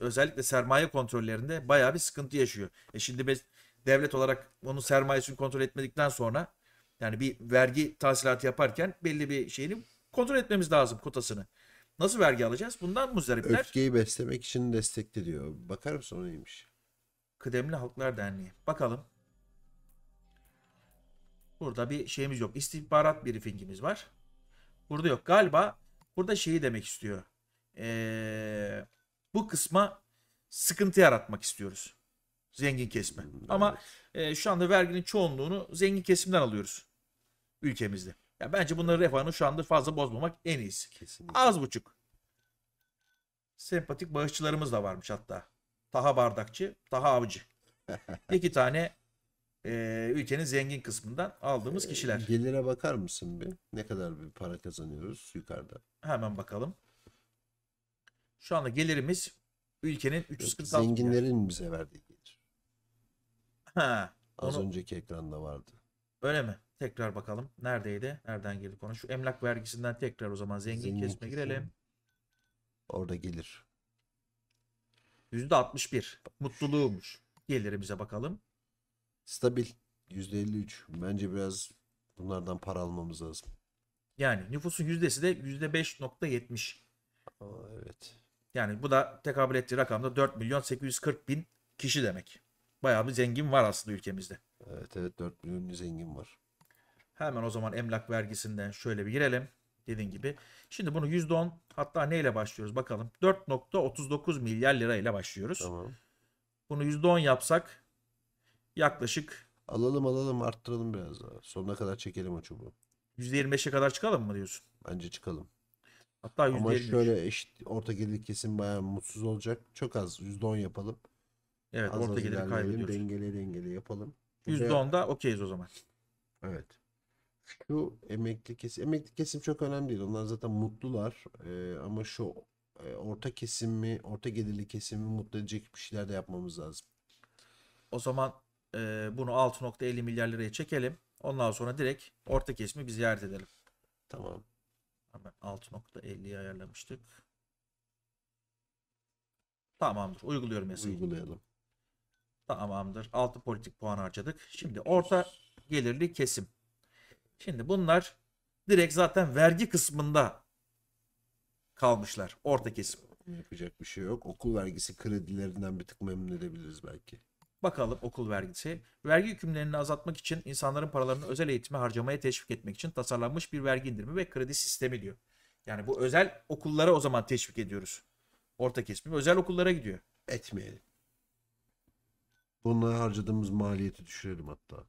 özellikle sermaye kontrollerinde bayağı bir sıkıntı yaşıyor. E şimdi biz devlet olarak onun sermayesini kontrol etmedikten sonra yani bir vergi tahsilatı yaparken belli bir şeyini kontrol etmemiz lazım kotasını. Nasıl vergi alacağız? Bundan muzdaripler. Öfkeyi beslemek için destekli diyor. Bakar mısın neymiş? Kıdemli Halklar Derneği. Bakalım. Burada bir şeyimiz yok. İstihbarat briefingimiz var. Burada yok. Galiba burada şeyi demek istiyor. Ee, bu kısma sıkıntı yaratmak istiyoruz. Zengin kesme. Hmm, evet. Ama e, şu anda verginin çoğunluğunu zengin kesimden alıyoruz ülkemizde. Ya bence bunları refahını şu anda fazla bozmamak en iyisi. Kesinlikle. Az buçuk. Sempatik bağışçılarımız da varmış hatta. Taha Bardakçı, Taha Avcı. İki tane e, ülkenin zengin kısmından aldığımız e, kişiler. Gelire bakar mısın bir? Ne kadar bir para kazanıyoruz yukarıda? Hemen bakalım. Şu anda gelirimiz ülkenin 346 Zenginlerin milyar. bize verdiği gelir. Ha, Az onu... önceki ekranda vardı. Öyle mi? Tekrar bakalım. Neredeydi? Nereden geldi konu? Şu emlak vergisinden tekrar o zaman zengin, zengin kesme girelim. Orada gelir. %61. mutluluğumuz Gelirimize bakalım. Stabil. %53. Bence biraz bunlardan para almamız lazım. Yani nüfusun yüzdesi de %5.70. Aa, evet. Yani bu da tekabül ettiği rakamda 4 milyon 840 bin kişi demek. Bayağı bir zengin var aslında ülkemizde. Evet evet 4 milyon zengin var. Hemen o zaman emlak vergisinden şöyle bir girelim. Dediğim gibi. Şimdi bunu %10 hatta neyle başlıyoruz bakalım. 4.39 milyar lira ile başlıyoruz. Tamam. Bunu %10 yapsak yaklaşık Alalım alalım arttıralım biraz daha. Sonuna kadar çekelim o çubuğu. %25'e kadar çıkalım mı diyorsun? Bence çıkalım. Hatta %25. Ama şöyle eşit orta gelir kesin bayağı mutsuz olacak. Çok az %10 yapalım. Evet az orta az geliri kaybediyoruz. Dengeli dengeli yapalım. %10'da okeyiz o zaman. Evet şu emekli kesim, emekli kesim çok önemli değil. Onlar zaten mutlular ee, ama şu e, orta kesimi, orta gelirli kesimi mutlu edecek bir şeyler de yapmamız lazım. O zaman e, bunu 6.50 milyar liraya çekelim. Ondan sonra direkt orta kesimi biz ziyaret edelim. Tamam. Hemen 6.50'yi ayarlamıştık. Tamamdır. Uyguluyorum mesela Uygulayalım. Tamamdır. 6 politik puan harcadık. Şimdi orta gelirli kesim. Şimdi bunlar direkt zaten vergi kısmında kalmışlar. Orta kesim. Yapacak bir şey yok. Okul vergisi kredilerinden bir tık memnun edebiliriz belki. Bakalım okul vergisi. Vergi hükümlerini azaltmak için insanların paralarını özel eğitime harcamaya teşvik etmek için tasarlanmış bir vergi indirimi ve kredi sistemi diyor. Yani bu özel okullara o zaman teşvik ediyoruz. Orta kesim özel okullara gidiyor. Etmeyelim. Bunlara harcadığımız maliyeti düşürelim hatta.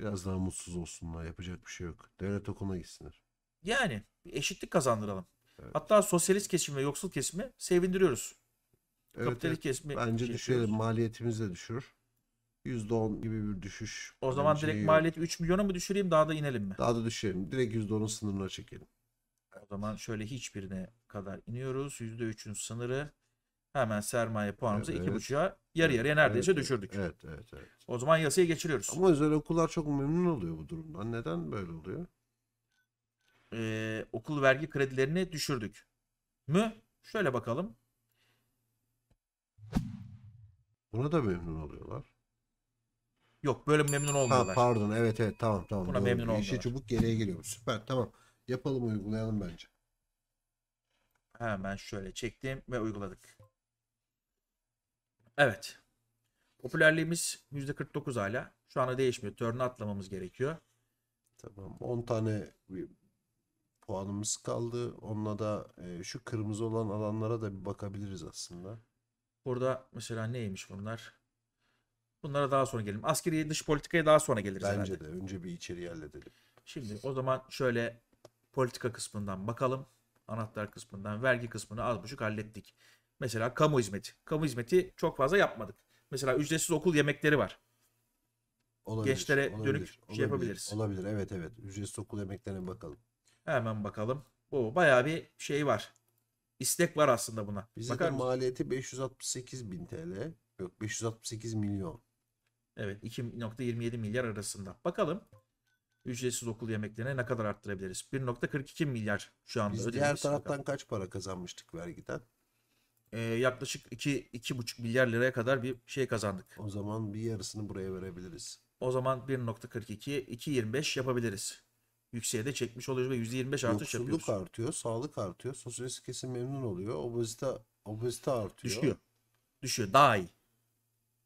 Biraz daha mutsuz olsunlar. Yapacak bir şey yok. Devlet okuluna gitsinler. Yani eşitlik kazandıralım. Evet. Hatta sosyalist kesim ve yoksul kesimi sevindiriyoruz. Evet, Kapitalist evet. kesimi bence şey düşürelim. Yapıyoruz. Maliyetimiz de düşürür. %10 gibi bir düşüş. O zaman direkt şey maliyet 3 milyona mı düşüreyim daha da inelim mi? Daha da düşürelim. Direkt %10'un sınırına çekelim. O zaman şöyle hiçbirine kadar iniyoruz. %3'ün sınırı. Hemen sermaye puanımızı evet. buçuğa yarı yarıya neredeyse evet, düşürdük. Evet, evet, evet. O zaman yasayı geçiriyoruz. Ama özel okullar çok memnun oluyor bu durumdan. Neden böyle oluyor? Ee, okul vergi kredilerini düşürdük mü? Şöyle bakalım. Buna da memnun oluyorlar. Yok böyle memnun olmuyorlar. Ha, pardon evet evet tamam tamam. Buna doğru. memnun olmuyorlar. İşe çubuk geriye geliyor. Süper tamam. Yapalım uygulayalım bence. Hemen şöyle çektim ve uyguladık. Evet. Popülerliğimiz %49 hala. Şu anda değişmiyor. Turn'u atlamamız gerekiyor. Tamam. 10 tane puanımız kaldı. Onunla da e, şu kırmızı olan alanlara da bir bakabiliriz aslında. Burada mesela neymiş bunlar? Bunlara daha sonra gelelim. Askeri dış politikaya daha sonra geliriz Bence herhalde. de. Önce bir içeriği halledelim. Şimdi o zaman şöyle politika kısmından bakalım. Anahtar kısmından vergi kısmını az buçuk hallettik. Mesela kamu hizmeti. Kamu hizmeti çok fazla yapmadık. Mesela ücretsiz okul yemekleri var. Olabilir, Gençlere olabilir, dönük şey olabilir, şey yapabiliriz. Olabilir evet evet. Ücretsiz okul yemeklerine bakalım. Hemen bakalım. Bu bayağı bir şey var. İstek var aslında buna. Bize Bakar de mısın? maliyeti 568 bin TL. Yok 568 milyon. Evet 2.27 milyar arasında. Bakalım ücretsiz okul yemeklerine ne kadar arttırabiliriz? 1.42 milyar şu anda Biz diğer taraftan bakalım. kaç para kazanmıştık vergiden? e, yaklaşık 2-2,5 milyar liraya kadar bir şey kazandık. O zaman bir yarısını buraya verebiliriz. O zaman 1.42 2.25 yapabiliriz. Yükseğe de çekmiş oluyoruz ve %25 artış Yoksulluk yapıyoruz. Yoksulluk artıyor, sağlık artıyor, sosyalist kesim memnun oluyor, obezite, obezite artıyor. Düşüyor. Düşüyor, daha iyi.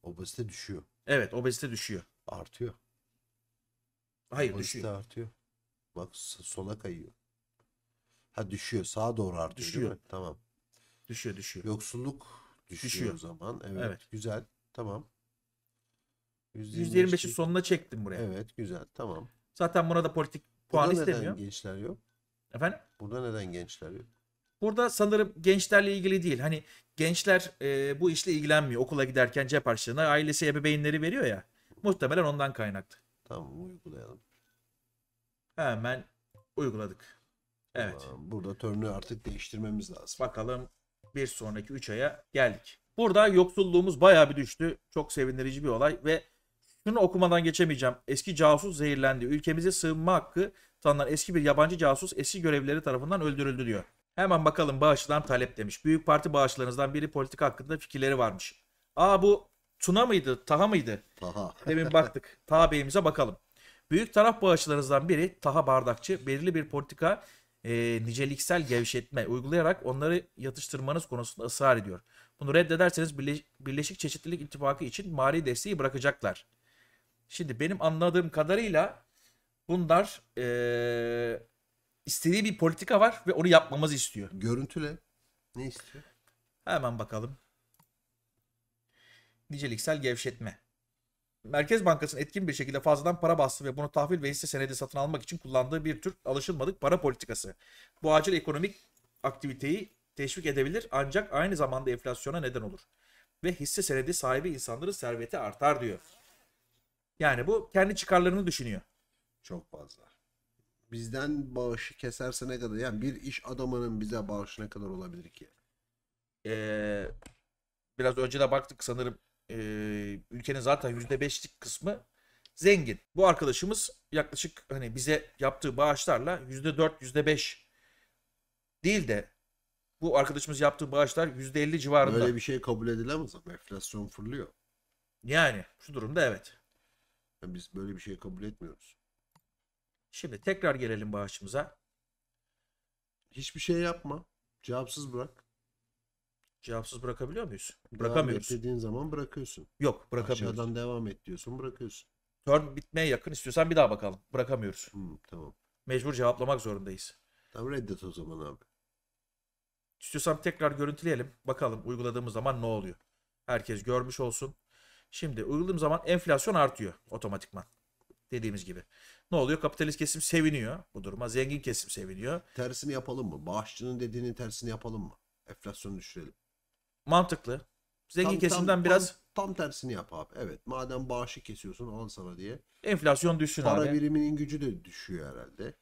Obezite düşüyor. Evet, obezite düşüyor. Artıyor. Hayır, obezite düşüyor. artıyor. Bak sola kayıyor. Ha düşüyor, sağa doğru artıyor. Düşüyor. Tamam. Düşüyor düşüyor. Yoksulluk düşüyor, düşüyor. o zaman. Evet, evet. Güzel. Tamam. %25'i sonuna çektim buraya. Evet güzel. Tamam. Zaten buna da politik puan Burada istemiyor. neden gençler yok? Efendim? Burada neden gençler yok? Burada sanırım gençlerle ilgili değil. Hani gençler e, bu işle ilgilenmiyor. Okula giderken cep harçlığına ailesi ebeveynleri veriyor ya. Muhtemelen ondan kaynaklı. Tamam uygulayalım. Hemen uyguladık. Evet. Tamam, burada törnü artık değiştirmemiz lazım. Bakalım bir sonraki 3 aya geldik. Burada yoksulluğumuz bayağı bir düştü. Çok sevindirici bir olay ve şunu okumadan geçemeyeceğim. Eski casus zehirlendi. Ülkemize sığınma hakkı tanınan eski bir yabancı casus eski görevlileri tarafından öldürüldü diyor. Hemen bakalım bağışçıdan talep demiş. Büyük parti bağışlarınızdan biri politik hakkında fikirleri varmış. Aa bu Tuna mıydı? Taha mıydı? Taha. Demin baktık. Taha Bey'imize bakalım. Büyük taraf bağışlarınızdan biri Taha Bardakçı belirli bir politika e, niceliksel gevşetme uygulayarak onları yatıştırmanız konusunda ısrar ediyor. Bunu reddederseniz Birleş- Birleşik Çeşitlilik İttifakı için mali desteği bırakacaklar. Şimdi benim anladığım kadarıyla bunlar e, istediği bir politika var ve onu yapmamızı istiyor. Görüntüle. Ne istiyor? Hemen bakalım. Niceliksel gevşetme. Merkez Bankası'nın etkin bir şekilde fazladan para bastı ve bunu tahvil ve hisse senedi satın almak için kullandığı bir tür alışılmadık para politikası. Bu acil ekonomik aktiviteyi teşvik edebilir ancak aynı zamanda enflasyona neden olur. Ve hisse senedi sahibi insanların serveti artar diyor. Yani bu kendi çıkarlarını düşünüyor. Çok fazla. Bizden bağışı keserse ne kadar? Yani bir iş adamının bize bağışı ne kadar olabilir ki? Ee, biraz önce de baktık sanırım e, ülkenin zaten %5'lik kısmı zengin. Bu arkadaşımız yaklaşık hani bize yaptığı bağışlarla %4, %5 değil de bu arkadaşımız yaptığı bağışlar %50 civarında. Böyle bir şey kabul edilemez ama enflasyon fırlıyor. Yani şu durumda evet. biz böyle bir şey kabul etmiyoruz. Şimdi tekrar gelelim bağışımıza. Hiçbir şey yapma. Cevapsız bırak. Cevapsız bırakabiliyor muyuz? Bırakamıyoruz. Devam dediğin zaman bırakıyorsun. Yok bırakamıyoruz. Aşağıdan devam et diyorsun bırakıyorsun. Turn bitmeye yakın istiyorsan bir daha bakalım. Bırakamıyoruz. Hmm, tamam. Mecbur cevaplamak zorundayız. Tamam reddet o zaman abi. İstiyorsan tekrar görüntüleyelim. Bakalım uyguladığımız zaman ne oluyor. Herkes görmüş olsun. Şimdi uyguladığım zaman enflasyon artıyor otomatikman. Dediğimiz gibi. Ne oluyor? Kapitalist kesim seviniyor bu duruma. Zengin kesim seviniyor. Tersini yapalım mı? Bağışçının dediğinin tersini yapalım mı? Enflasyonu düşürelim. Mantıklı. Zengin tam, kesimden tam, biraz... Tam, tam tersini yap abi. Evet. Madem bağışı kesiyorsun al sana diye. Enflasyon düşsün Para abi. Para biriminin gücü de düşüyor herhalde.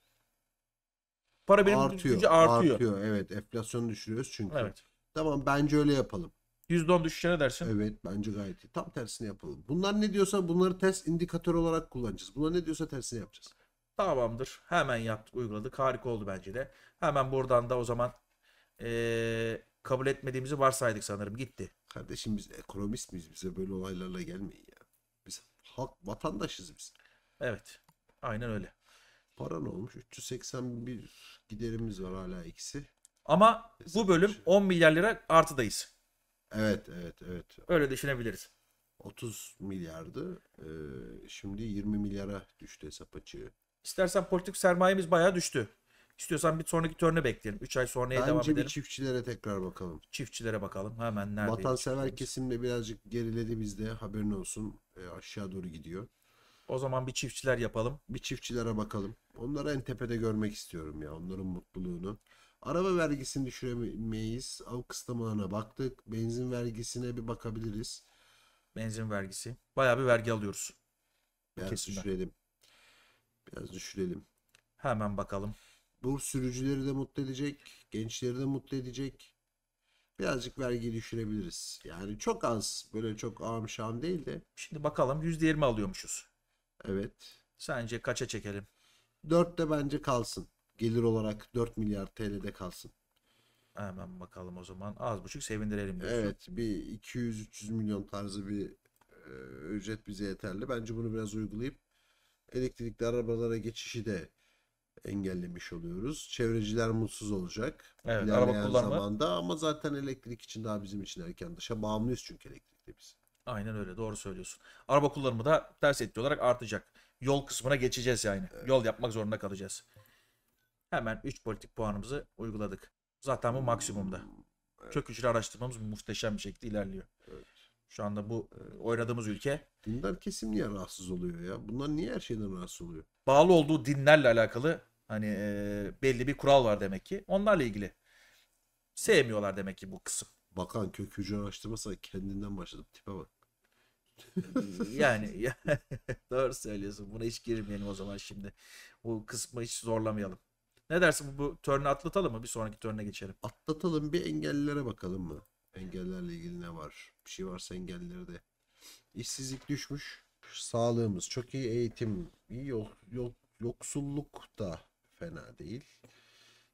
Para biriminin artıyor, gücü artıyor. Artıyor evet. Enflasyonu düşürüyoruz çünkü. Evet. Tamam bence öyle yapalım. %10 düşüşe ne dersin? Evet bence gayet iyi. Tam tersini yapalım. Bunlar ne diyorsa bunları test indikatör olarak kullanacağız. Bunlar ne diyorsa tersini yapacağız. Tamamdır. Hemen yaptık uyguladık. Harika oldu bence de. Hemen buradan da o zaman ee, kabul etmediğimizi varsaydık sanırım. Gitti. Kardeşim biz ekonomist miyiz? Bize böyle olaylarla gelmeyin ya. Biz halk vatandaşız biz. Evet. Aynen öyle. Para ne olmuş? 381 giderimiz var hala ikisi. Ama bu bölüm 10 milyar lira artıdayız. Evet, evet, evet. Öyle düşünebiliriz. 30 milyardı. Ee, şimdi 20 milyara düştü hesap açığı. İstersen politik sermayemiz bayağı düştü. İstiyorsan bir sonraki turnu bekleyelim. 3 ay sonraya Bence devam edelim. Bence bir çiftçilere tekrar bakalım. Çiftçilere bakalım. Hemen nerede? Vatansever kesimle birazcık geriledi bizde haberin olsun e, aşağı doğru gidiyor. O zaman bir çiftçiler yapalım. Bir çiftçilere bakalım. Onları en tepede görmek istiyorum ya. Onların mutluluğunu. Araba vergisini düşüremeyiz. Av kısıtlamalarına baktık. Benzin vergisine bir bakabiliriz. Benzin vergisi. Bayağı bir vergi alıyoruz. Biraz Kesinlikle. düşürelim. Biraz düşürelim. Hemen bakalım. Bu sürücüleri de mutlu edecek, gençleri de mutlu edecek. Birazcık vergi düşürebiliriz. Yani çok az, böyle çok ağım şey değil de. Şimdi bakalım %20 alıyormuşuz. Evet. Sence kaça çekelim? de bence kalsın. Gelir olarak 4 milyar TL'de kalsın. Hemen bakalım o zaman. Az buçuk sevindirelim diyorsun. Evet bir 200-300 milyon tarzı bir e, ücret bize yeterli. Bence bunu biraz uygulayıp elektrikli arabalara geçişi de engellemiş oluyoruz. Çevreciler mutsuz olacak. Evet, İlerleyen araba kullanma. Zamanda. Ama zaten elektrik için daha bizim için erken. Dışa bağımlıyız çünkü elektrikte biz. Aynen öyle doğru söylüyorsun. Araba kullanımı da ters etki olarak artacak. Yol kısmına geçeceğiz yani. Evet. Yol yapmak zorunda kalacağız. Hemen 3 politik puanımızı uyguladık. Zaten bu maksimumda. Hmm, evet. Kök hücre araştırmamız muhteşem bir şekilde ilerliyor. Evet. Şu anda bu evet. oynadığımız ülke. Bunlar kesim niye rahatsız oluyor ya? Bunlar niye her şeyden rahatsız oluyor? Bağlı olduğu dinlerle alakalı Hani e, belli bir kural var demek ki. Onlarla ilgili sevmiyorlar demek ki bu kısım. Bakan kök hücre araştırmasına kendinden başladı. Tipe bak. yani doğru söylüyorsun. Buna hiç girmeyelim o zaman şimdi. Bu kısmı hiç zorlamayalım. Ne dersin bu törnü atlatalım mı? Bir sonraki törne geçelim. Atlatalım bir engellilere bakalım mı? Engellerle ilgili ne var? Bir şey varsa engellilerde. İşsizlik düşmüş. Sağlığımız çok iyi. Eğitim iyi. Yok, yok, yoksulluk da Fena değil.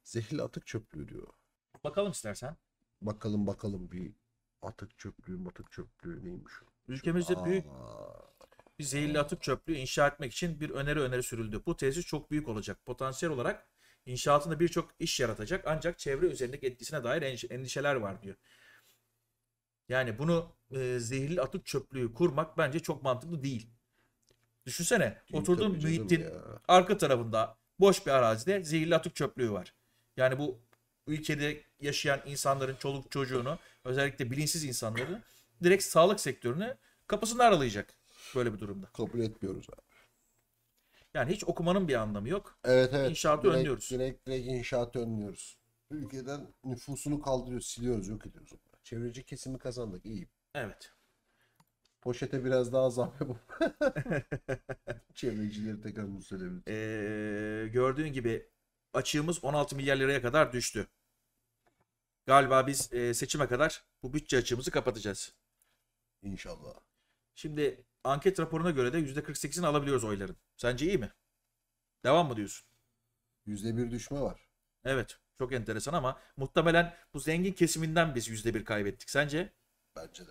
Zehirli atık çöplüğü diyor. Bakalım istersen. Bakalım bakalım bir atık çöplüğü, atık çöplüğü neymiş? Ülkemizde Aa. büyük bir zehirli atık çöplüğü inşa etmek için bir öneri öneri sürüldü. Bu tesis çok büyük olacak. Potansiyel olarak inşaatında birçok iş yaratacak ancak çevre üzerindeki etkisine dair endişeler var diyor. Yani bunu e, zehirli atık çöplüğü kurmak bence çok mantıklı değil. Düşünsene oturduğun mühitin arka tarafında boş bir arazide zehirli atık çöplüğü var. Yani bu ülkede yaşayan insanların çoluk çocuğunu özellikle bilinçsiz insanları direkt sağlık sektörünü kapısını aralayacak böyle bir durumda. Kabul etmiyoruz abi. Yani hiç okumanın bir anlamı yok. Evet evet. İnşaatı direkt, önlüyoruz. Direkt, direkt inşaatı önlüyoruz. Ülkeden nüfusunu kaldırıyoruz, siliyoruz, yok ediyoruz. Çevreci kesimi kazandık, iyi. Evet. Poşete biraz daha zam yapıp çevrecileri tekrar bunu söyleyebiliriz. Ee, gördüğün gibi açığımız 16 milyar liraya kadar düştü. Galiba biz e, seçime kadar bu bütçe açığımızı kapatacağız. İnşallah. Şimdi anket raporuna göre de %48'ini alabiliyoruz oyların. Sence iyi mi? Devam mı diyorsun? %1 düşme var. Evet. Çok enteresan ama muhtemelen bu zengin kesiminden biz %1 kaybettik. Sence? Bence de.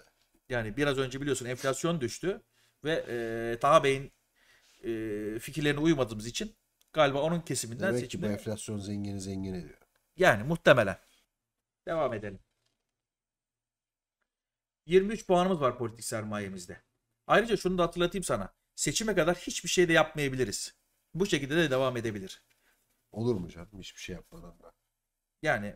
Yani biraz önce biliyorsun enflasyon düştü ve e, Taha Bey'in e, fikirlerine uymadığımız için galiba onun kesiminden Demek seçimde... ki bu enflasyon zengini zengin ediyor. Yani muhtemelen. Devam edelim. 23 puanımız var politik sermayemizde. Ayrıca şunu da hatırlatayım sana. Seçime kadar hiçbir şey de yapmayabiliriz. Bu şekilde de devam edebilir. Olur mu canım hiçbir şey yapmadan da. Yani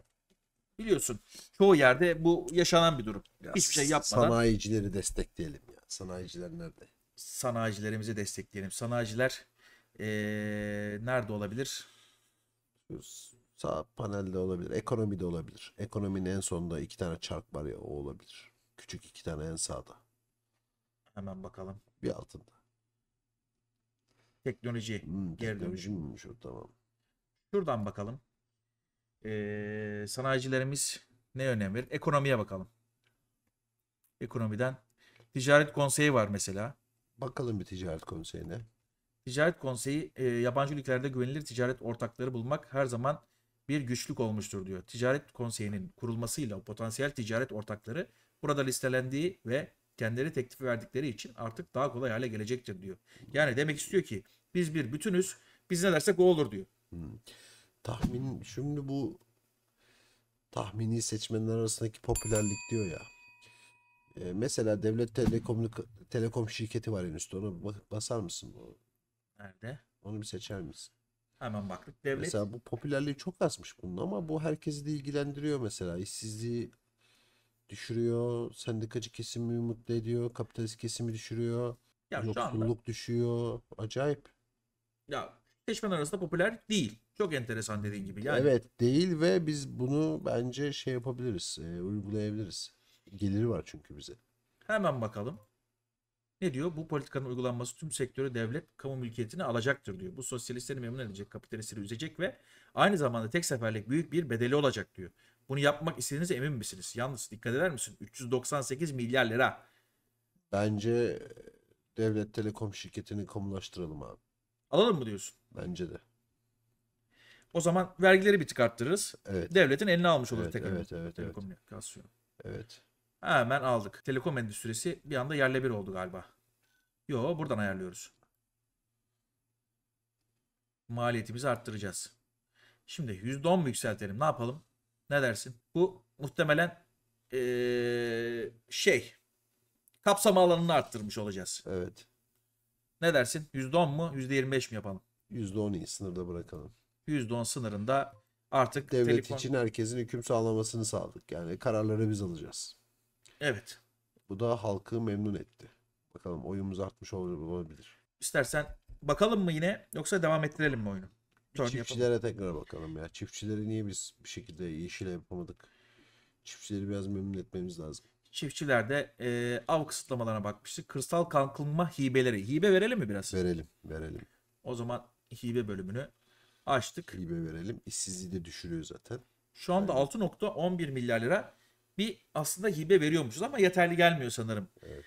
Biliyorsun çoğu yerde bu yaşanan bir durum. Ya Hiçbir şey yapmadan. Sanayicileri destekleyelim ya. Sanayiciler nerede? Sanayicilerimizi destekleyelim. Sanayiciler ee, nerede olabilir? Sağ panelde olabilir. Ekonomide olabilir. Ekonominin en sonunda iki tane çark var ya o olabilir. Küçük iki tane en sağda. Hemen bakalım. Bir altında. Teknoloji. Hmm, teknoloji miymiş o tamam. Şuradan bakalım e, sanayicilerimiz ne önem verir? Ekonomiye bakalım. Ekonomiden. Ticaret konseyi var mesela. Bakalım bir ticaret konseyine. Ticaret konseyi e, yabancı ülkelerde güvenilir ticaret ortakları bulmak her zaman bir güçlük olmuştur diyor. Ticaret konseyinin kurulmasıyla potansiyel ticaret ortakları burada listelendiği ve kendileri teklif verdikleri için artık daha kolay hale gelecektir diyor. Yani demek istiyor ki biz bir bütünüz biz ne dersek o olur diyor. Hmm. Tahmin şimdi bu tahmini seçmenler arasındaki popülerlik diyor ya. E, mesela devlet telekom telekom şirketi var en üstte. Ona basar mısın? Nerede? Onu bir seçer misin? Hemen baktık. Devlet. Mesela bu popülerliği çok azmış bunun ama bu herkesi de ilgilendiriyor mesela. İşsizliği düşürüyor, sendikacı kesimi mutlu ediyor, kapitalist kesimi düşürüyor, ya yoksulluk anda... düşüyor. Acayip. Ya seçmen arasında popüler değil. Çok enteresan dediğin gibi. Yani. Evet değil ve biz bunu bence şey yapabiliriz, e, uygulayabiliriz. Geliri var çünkü bize. Hemen bakalım. Ne diyor? Bu politikanın uygulanması tüm sektörü devlet kamu mülkiyetine alacaktır diyor. Bu sosyalistleri memnun edecek, kapitalistleri üzecek ve aynı zamanda tek seferlik büyük bir bedeli olacak diyor. Bunu yapmak istediğinize emin misiniz? Yalnız dikkat eder misin? 398 milyar lira. Bence devlet telekom şirketini kamulaştıralım abi. Alalım mı diyorsun? Bence de. O zaman vergileri bir tık arttırırız. Evet. Devletin eline almış olur evet, tekrar. Evet, evet, telekomünikasyon. Evet. evet. Hemen aldık. Telekom endüstrisi bir anda yerle bir oldu galiba. Yo buradan ayarlıyoruz. Maliyetimizi arttıracağız. Şimdi %10 mu yükseltelim ne yapalım? Ne dersin? Bu muhtemelen ee, şey kapsam alanını arttırmış olacağız. Evet. Ne dersin? %10 mu? %25 mi yapalım? %10'u sınırda bırakalım. %10 sınırında artık devlet telefon... için herkesin hüküm sağlamasını sağladık. Yani kararları biz alacağız. Evet. Bu da halkı memnun etti. Bakalım oyumuz artmış olabilir. İstersen bakalım mı yine yoksa devam ettirelim mi oyunu? Turn Çiftçilere yapalım. tekrar bakalım ya. Çiftçileri niye biz bir şekilde yeşile yapamadık? Çiftçileri biraz memnun etmemiz lazım çiftçilerde e, av kısıtlamalarına bakmıştık. Kırsal kalkınma hibeleri. Hibe verelim mi biraz? Verelim, verelim. O zaman hibe bölümünü açtık. Hibe verelim. İşsizliği de düşürüyor zaten. Şu anda Aynen. 6.11 milyar lira bir aslında hibe veriyormuşuz ama yeterli gelmiyor sanırım. Evet.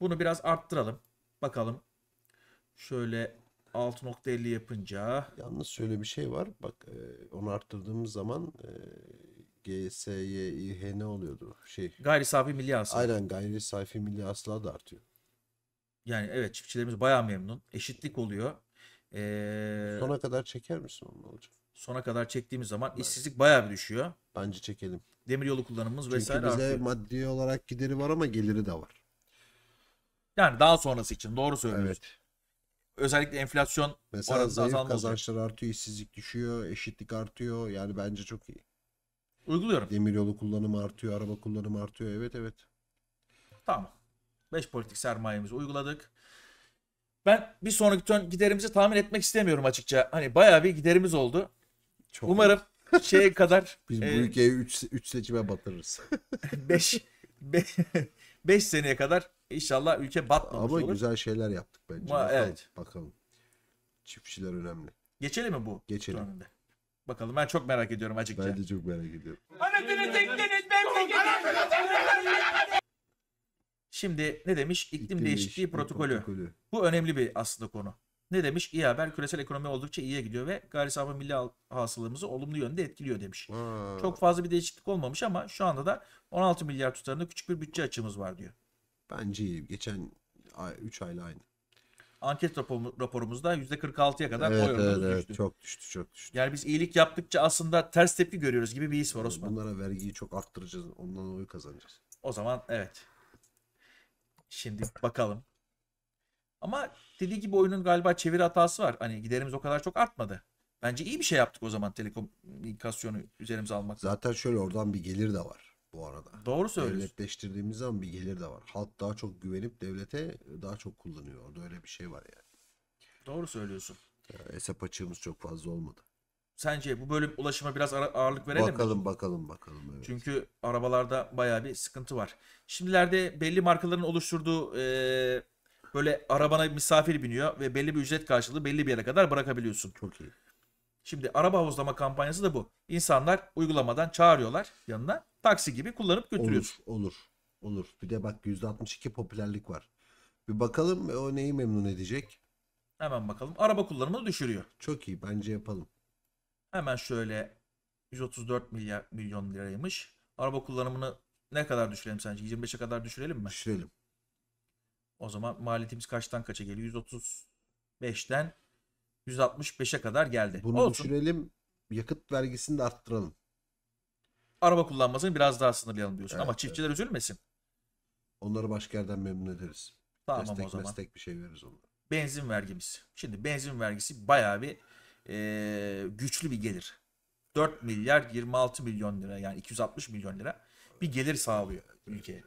Bunu biraz arttıralım. Bakalım. Şöyle 6.50 yapınca. Yalnız şöyle bir şey var. Bak onu arttırdığımız zaman GSYİH ne oluyordu? Şey. Gayri safi milli hasıla. Aynen gayri safi milli hasıla da artıyor. Yani evet çiftçilerimiz bayağı memnun. Eşitlik oluyor. Ee, Sona kadar çeker misin onu hocam? Sona kadar çektiğimiz zaman evet. işsizlik bayağı bir düşüyor. Bence çekelim. Demiryolu kullanımımız Çünkü vesaire bize artıyor. maddi olarak gideri var ama geliri de var. Yani daha sonrası için doğru söylüyorsun. Evet. Özellikle enflasyon Mesela oranı zayıf kazançlar artıyor, işsizlik düşüyor, eşitlik artıyor. Yani bence çok iyi. Uyguluyorum. yolu kullanımı artıyor, araba kullanımı artıyor. Evet evet. Tamam. 5 politik sermayemizi uyguladık. Ben bir sonraki turn giderimizi tahmin etmek istemiyorum açıkça. Hani bayağı bir giderimiz oldu. Çok Umarım şeye kadar biz bu e, ülkeyi 3 3 seçime batırırız. 5 5 seneye kadar inşallah ülke batmamış Ama olur. Ama güzel şeyler yaptık bence. Ma, bakalım, evet. Bakalım. Çiftçiler önemli. Geçelim mi bu? Geçelim. Turninde? Bakalım ben çok merak ediyorum açıkça. Ben de çok merak ediyorum. Anasını siktiniz ben Şimdi ne demiş? İklim, İklim değişikliği protokolü. protokolü. Bu önemli bir aslında konu. Ne demiş? İyi haber küresel ekonomi oldukça iyiye gidiyor ve gayri safi milli hasılamızı olumlu yönde etkiliyor demiş. Aa. Çok fazla bir değişiklik olmamış ama şu anda da 16 milyar tutarında küçük bir bütçe açımız var diyor. Bence iyi. Geçen ay, 3 ayla aynı anket raporumuzda %46'ya kadar evet, oy oranımız evet, düştü. Evet, çok düştü, çok düştü. Yani biz iyilik yaptıkça aslında ters tepki görüyoruz gibi bir his var Osman. Bunlara vergiyi çok arttıracağız, ondan oy kazanacağız. O zaman evet. Şimdi bakalım. Ama dediği gibi oyunun galiba çeviri hatası var. Hani giderimiz o kadar çok artmadı. Bence iyi bir şey yaptık o zaman telekomünikasyonu üzerimize almak. Zaten şöyle oradan bir gelir de var bu arada. Doğru söylüyorsun. Devletleştirdiğimiz zaman bir gelir de var. Halk daha çok güvenip devlete daha çok kullanıyor. Orada öyle bir şey var yani. Doğru söylüyorsun. Yani hesap açığımız çok fazla olmadı. Sence bu bölüm ulaşıma biraz ağırlık verelim bakalım, mi? Bakalım bakalım evet. Çünkü arabalarda baya bir sıkıntı var. Şimdilerde belli markaların oluşturduğu e, böyle arabana misafir biniyor ve belli bir ücret karşılığı belli bir yere kadar bırakabiliyorsun. Çok iyi. Şimdi araba havuzlama kampanyası da bu. İnsanlar uygulamadan çağırıyorlar yanına taksi gibi kullanıp götürüyorsun. Olur, olur. Olur. Bir de bak %62 popülerlik var. Bir bakalım e, o neyi memnun edecek? Hemen bakalım. Araba kullanımını düşürüyor. Çok iyi. Bence yapalım. Hemen şöyle 134 milyar milyon liraymış. Araba kullanımını ne kadar düşürelim sence? 25'e kadar düşürelim mi? Düşürelim. O zaman maliyetimiz kaçtan kaça geliyor? 135'ten 165'e kadar geldi. Bunu Olsun. düşürelim. Yakıt vergisini de arttıralım araba kullanmasını biraz daha sınırlayalım diyorsun. Evet, Ama çiftçiler evet. üzülmesin. Onları başka yerden memnun ederiz. Tamam destek, o zaman. Destek bir şey veririz onlara. Benzin vergimiz. Şimdi benzin vergisi bayağı bir e, güçlü bir gelir. 4 milyar 26 milyon lira yani 260 milyon lira bir gelir sağlıyor ülkeye.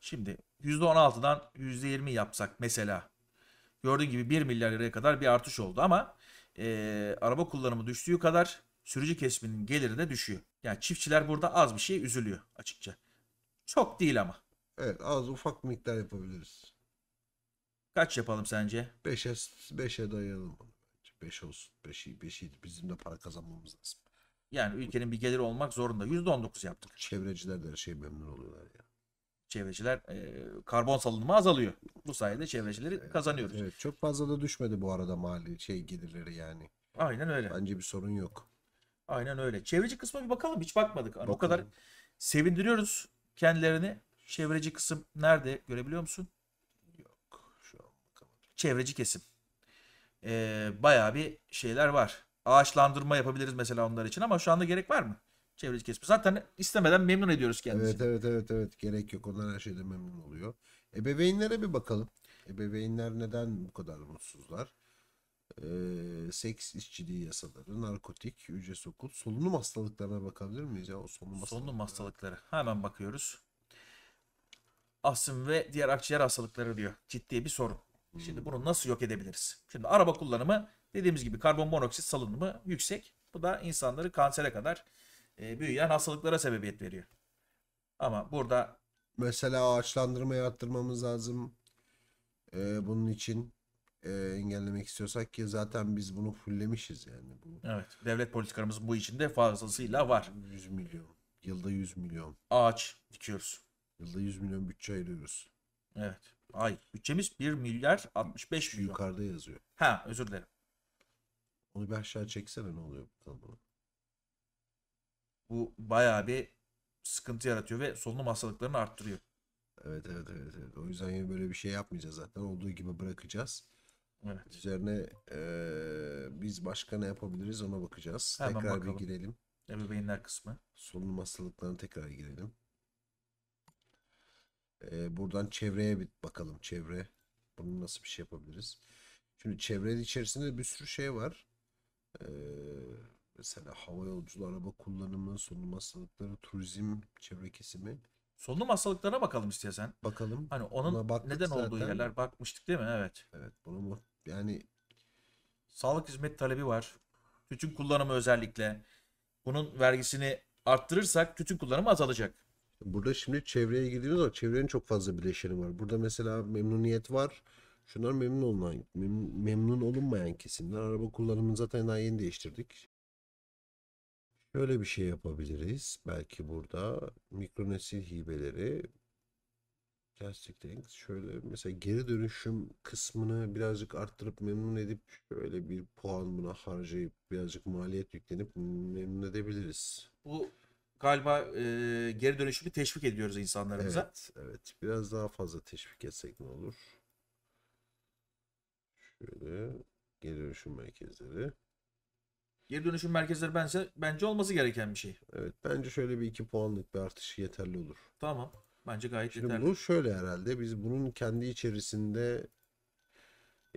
Şimdi %16'dan %20 yapsak mesela gördüğün gibi 1 milyar liraya kadar bir artış oldu ama e, araba kullanımı düştüğü kadar sürücü kesiminin geliri de düşüyor. Yani çiftçiler burada az bir şey üzülüyor açıkça. Çok değil ama. Evet az ufak miktar yapabiliriz. Kaç yapalım sence? 5'e beşe dayanalım. 5 olsun. 5'i 5'i bizim de para kazanmamız lazım. Yani ülkenin bir geliri olmak zorunda. %19 yaptık. Çevreciler de her şeye memnun oluyorlar ya. Çevreciler e, karbon salınımı azalıyor. Bu sayede çevrecileri evet, kazanıyoruz. Evet, çok fazla da düşmedi bu arada mali şey gelirleri yani. Aynen öyle. Bence bir sorun yok. Aynen öyle. Çevreci kısma bir bakalım. Hiç bakmadık. Hani o kadar sevindiriyoruz kendilerini. Çevreci kısım nerede? Görebiliyor musun? Yok. Şu an bakalım. Çevreci kesim. Ee, bayağı bir şeyler var. Ağaçlandırma yapabiliriz mesela onlar için ama şu anda gerek var mı? Çevreci kesim. Zaten istemeden memnun ediyoruz kendisini. Evet evet evet evet. Gerek yok. Onlar her şeyde memnun oluyor. Ebeveynlere bir bakalım. Ebeveynler neden bu kadar mutsuzlar? e, seks işçiliği yasaları, narkotik, ücretsiz okul, solunum hastalıklarına bakabilir miyiz ya o solunum hastalıkları? Solunum hastalıkları. Hemen bakıyoruz. Astım ve diğer akciğer hastalıkları diyor. Ciddi bir sorun. Hmm. Şimdi bunu nasıl yok edebiliriz? Şimdi araba kullanımı dediğimiz gibi karbon monoksit salınımı yüksek. Bu da insanları kansere kadar e, büyüyen hastalıklara sebebiyet veriyor. Ama burada mesela ağaçlandırmayı arttırmamız lazım. Ee, bunun için e, engellemek istiyorsak ki zaten biz bunu fulllemişiz yani. Bu. Evet. Devlet politikamız bu içinde fazlasıyla var. 100 milyon. Yılda 100 milyon. Ağaç dikiyoruz. Yılda 100 milyon bütçe ayırıyoruz. Evet. Ay bütçemiz 1 milyar 65 milyon. Yukarıda yazıyor. Ha özür dilerim. Onu bir aşağı çeksene ne oluyor bakalım buna. Bu bayağı bir sıkıntı yaratıyor ve solunum hastalıklarını arttırıyor. Evet evet evet. evet. O yüzden yani böyle bir şey yapmayacağız zaten. Olduğu gibi bırakacağız. Evet. Üzerine e, biz başka ne yapabiliriz ona bakacağız. Hemen tekrar bakalım. bir girelim. Ebeveynler kısmı. Solunum hastalıklarına tekrar girelim. E, buradan çevreye bir bakalım. Çevre. Bunu nasıl bir şey yapabiliriz? Şimdi çevrenin içerisinde bir sürü şey var. E, mesela hava yolculuğu, araba kullanımı, solunum hastalıkları, turizm, çevre kesimi. Solunum hastalıklarına bakalım istiyorsan. Bakalım. Hani onun neden zaten. olduğu yerler bakmıştık değil mi? Evet. Evet. Bunu mu yani sağlık hizmet talebi var. Tütün kullanımı özellikle. Bunun vergisini arttırırsak tütün kullanımı azalacak. Burada şimdi çevreye girdiğimiz zaman çevrenin çok fazla bileşeni var. Burada mesela memnuniyet var. Şunlar memnun olunan, memnun olunmayan kesimler. Araba kullanımını zaten daha yeni değiştirdik. Şöyle bir şey yapabiliriz. Belki burada mikronesil hibeleri Plastic Tanks şöyle mesela geri dönüşüm kısmını birazcık arttırıp memnun edip şöyle bir puan buna harcayıp birazcık maliyet yüklenip memnun edebiliriz. Bu galiba e, geri dönüşümü teşvik ediyoruz insanlarımıza. Evet, evet. Biraz daha fazla teşvik etsek ne olur? Şöyle geri dönüşüm merkezleri. Geri dönüşüm merkezleri bense bence olması gereken bir şey. Evet bence şöyle bir 2 puanlık bir artış yeterli olur. Tamam. Bence gayet Şimdi yeterli. Bunu şöyle herhalde biz bunun kendi içerisinde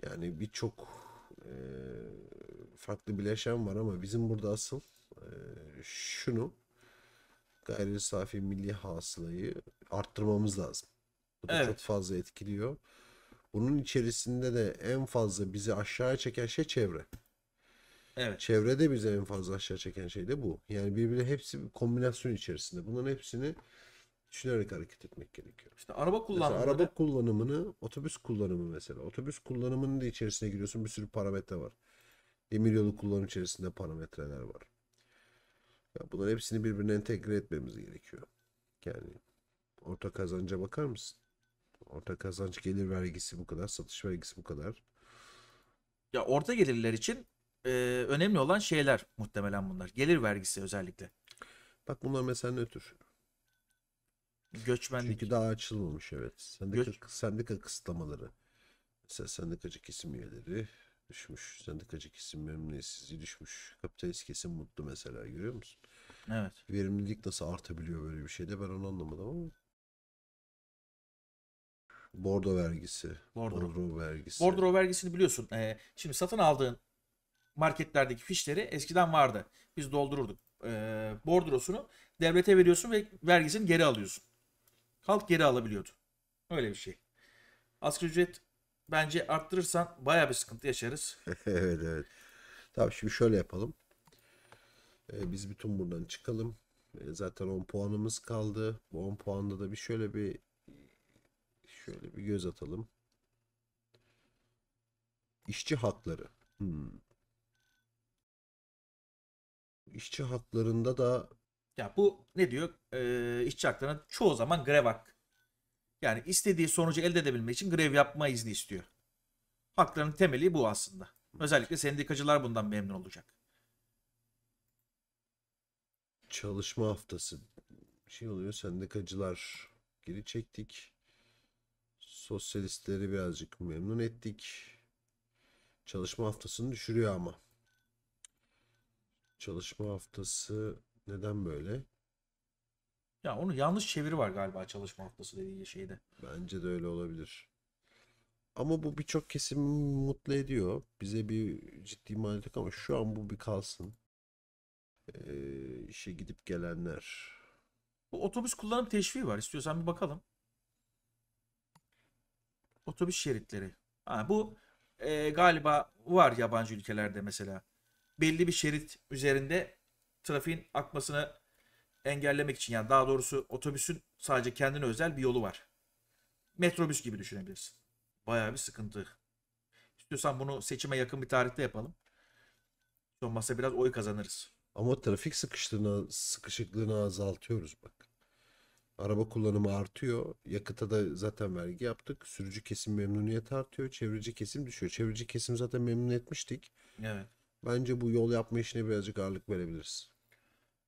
yani birçok e, farklı bileşen var ama bizim burada asıl e, şunu gayri safi milli hasılayı arttırmamız lazım. Bu da evet. çok fazla etkiliyor. Bunun içerisinde de en fazla bizi aşağıya çeken şey çevre. Evet. Çevrede bize en fazla aşağı çeken şey de bu. Yani birbirine hepsi bir kombinasyon içerisinde. Bunların hepsini düşünerek hareket etmek gerekiyor. İşte araba kullanımı. Mesela araba kullanımını, otobüs kullanımı mesela. Otobüs kullanımının da içerisine giriyorsun. Bir sürü parametre var. Demiryolu kullanım içerisinde parametreler var. Ya bunların hepsini birbirine entegre etmemiz gerekiyor. Yani orta kazanca bakar mısın? Orta kazanç gelir vergisi bu kadar, satış vergisi bu kadar. Ya orta gelirler için e, önemli olan şeyler muhtemelen bunlar. Gelir vergisi özellikle. Bak bunlar mesela nötr. Göçmenlik. Çünkü daha açılmamış evet. Sendika, Göç... sendika kısıtlamaları. Mesela sendikacı kesim üyeleri düşmüş. Sendikacı kesim memnuniyetsizliği düşmüş. Kapitalist kesim mutlu mesela görüyor musun? Evet. Verimlilik nasıl artabiliyor böyle bir şeyde ben onu anlamadım ama. Bordo vergisi. Bordro, Bordro vergisi. Bordro vergisini biliyorsun. Ee, şimdi satın aldığın marketlerdeki fişleri eskiden vardı. Biz doldururduk. E, bordrosunu devlete veriyorsun ve vergisini geri alıyorsun. Halk geri alabiliyordu. Öyle bir şey. Asgari ücret bence arttırırsan baya bir sıkıntı yaşarız. evet evet. Tamam şimdi şöyle yapalım. Ee, biz bütün buradan çıkalım. Ee, zaten 10 puanımız kaldı. Bu 10 puanda da bir şöyle bir şöyle bir göz atalım. İşçi hakları. Hmm işçi haklarında da ya bu ne diyor? Ee, işçi haklarına çoğu zaman grev hakkı. Yani istediği sonucu elde edebilmek için grev yapma izni istiyor. Hakların temeli bu aslında. Özellikle sendikacılar bundan memnun olacak. Çalışma haftası şey oluyor. Sendikacılar geri çektik. Sosyalistleri birazcık memnun ettik. Çalışma haftasını düşürüyor ama. Çalışma haftası neden böyle? Ya onu yanlış çeviri var galiba çalışma haftası dediği şeyde. Bence de öyle olabilir. Ama bu birçok kesim mutlu ediyor. Bize bir ciddi maliyetik ama şu an bu bir kalsın. Ee, işe gidip gelenler. Bu otobüs kullanım teşviği var. İstiyorsan bir bakalım. Otobüs şeritleri. Ha, bu e, galiba var yabancı ülkelerde mesela belli bir şerit üzerinde trafiğin akmasını engellemek için yani daha doğrusu otobüsün sadece kendine özel bir yolu var. Metrobüs gibi düşünebilirsin. Bayağı bir sıkıntı. İstiyorsan bunu seçime yakın bir tarihte yapalım. Olmazsa biraz oy kazanırız. Ama trafik sıkışıklığını, sıkışıklığını azaltıyoruz bak. Araba kullanımı artıyor. Yakıta da zaten vergi yaptık. Sürücü kesim memnuniyet artıyor. Çevreci kesim düşüyor. Çevreci kesim zaten memnun etmiştik. Evet. Bence bu yol yapma işine birazcık ağırlık verebiliriz.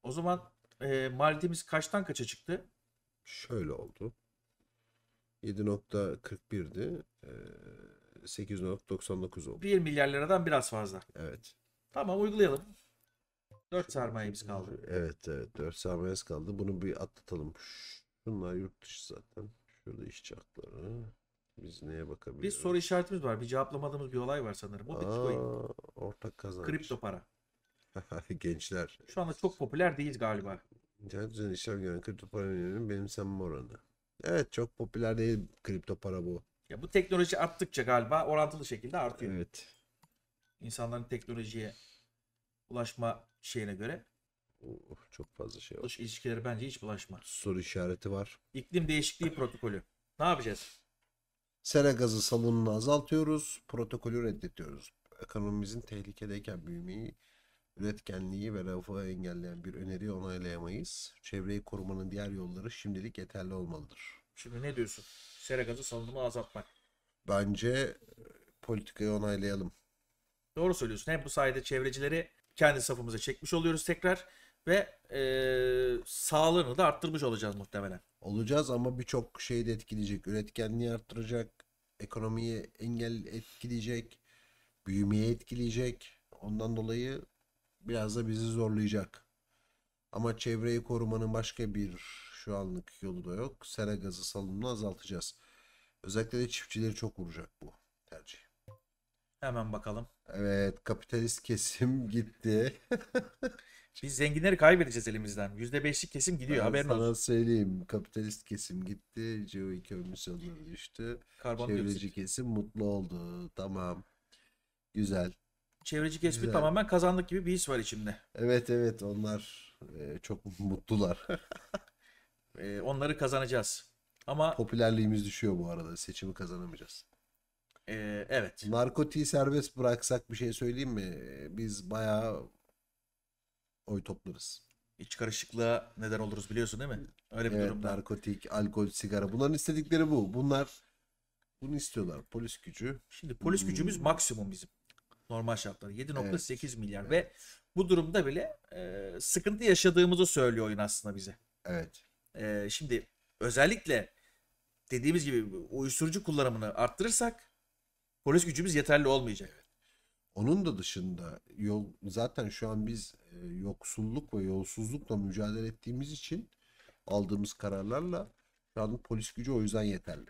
O zaman e, maliyetimiz kaçtan kaça çıktı? Şöyle oldu. 7.41'di. E, 8.99 oldu. 1 milyar liradan biraz fazla. Evet. Tamam uygulayalım. 4 sermayemiz kaldı. Evet evet 4 sermayemiz kaldı. Bunu bir atlatalım. Bunlar yurt dışı zaten. Şurada işçi hakları. Biz neye bakabiliriz? Bir soru işaretimiz var. Bir cevaplamadığımız bir olay var sanırım. O Bitcoin. Ortak kazanç. Kripto para. Gençler. Şu anda çok popüler değiliz galiba. İnternet üzerinde işlem gören kripto para benim benimsenme oranı. Evet çok popüler değil kripto para bu. Ya bu teknoloji arttıkça galiba orantılı şekilde artıyor. Evet. İnsanların teknolojiye ulaşma şeyine göre. Oh, çok fazla şey var. Dış bence hiç bulaşma. Soru işareti var. İklim değişikliği protokolü. Ne yapacağız? Sera gazı salınımını azaltıyoruz. Protokolü reddediyoruz. Ekonomimizin tehlikedeyken büyümeyi, üretkenliği ve refahı engelleyen bir öneriyi onaylayamayız. Çevreyi korumanın diğer yolları şimdilik yeterli olmalıdır. Şimdi ne diyorsun? Sera gazı salınımı azaltmak. Bence e, politikayı onaylayalım. Doğru söylüyorsun. Hem bu sayede çevrecileri kendi safımıza çekmiş oluyoruz tekrar ve e, sağlığını da arttırmış olacağız muhtemelen. Olacağız ama birçok şeyi de etkileyecek. Üretkenliği arttıracak, ekonomiyi engel etkileyecek, büyümeye etkileyecek. Ondan dolayı biraz da bizi zorlayacak. Ama çevreyi korumanın başka bir şu anlık yolu da yok. Sera gazı salınımını azaltacağız. Özellikle de çiftçileri çok vuracak bu tercih. Hemen bakalım. Evet kapitalist kesim gitti. Biz zenginleri kaybedeceğiz elimizden. yüzde beşlik kesim gidiyor ben haberin sana söyleyeyim. Kapitalist kesim gitti. CO2 emisyonları düştü. Karbon Çevreci kesim mutlu oldu. Tamam. Güzel. Çevreci kesimi tamamen kazandık gibi bir his var içimde. Evet evet onlar e, çok mutlular. e, onları kazanacağız. Ama popülerliğimiz düşüyor bu arada. Seçimi kazanamayacağız. Ee, evet. Narkotiği serbest bıraksak bir şey söyleyeyim mi? Biz bayağı oy toplarız. İç karışıklığa neden oluruz biliyorsun değil mi? Öyle bir evet, durumda. Narkotik, alkol, sigara bunların istedikleri bu. Bunlar bunu istiyorlar. Polis gücü. Şimdi polis hmm. gücümüz maksimum bizim. Normal şartlarda 7.8 evet. milyar evet. ve bu durumda bile e, sıkıntı yaşadığımızı söylüyor oyun aslında bize. Evet. E, şimdi özellikle dediğimiz gibi uyuşturucu kullanımını arttırırsak polis gücümüz yeterli olmayacak. Onun da dışında yol zaten şu an biz e, yoksulluk ve yolsuzlukla mücadele ettiğimiz için aldığımız kararlarla şu an polis gücü o yüzden yeterli.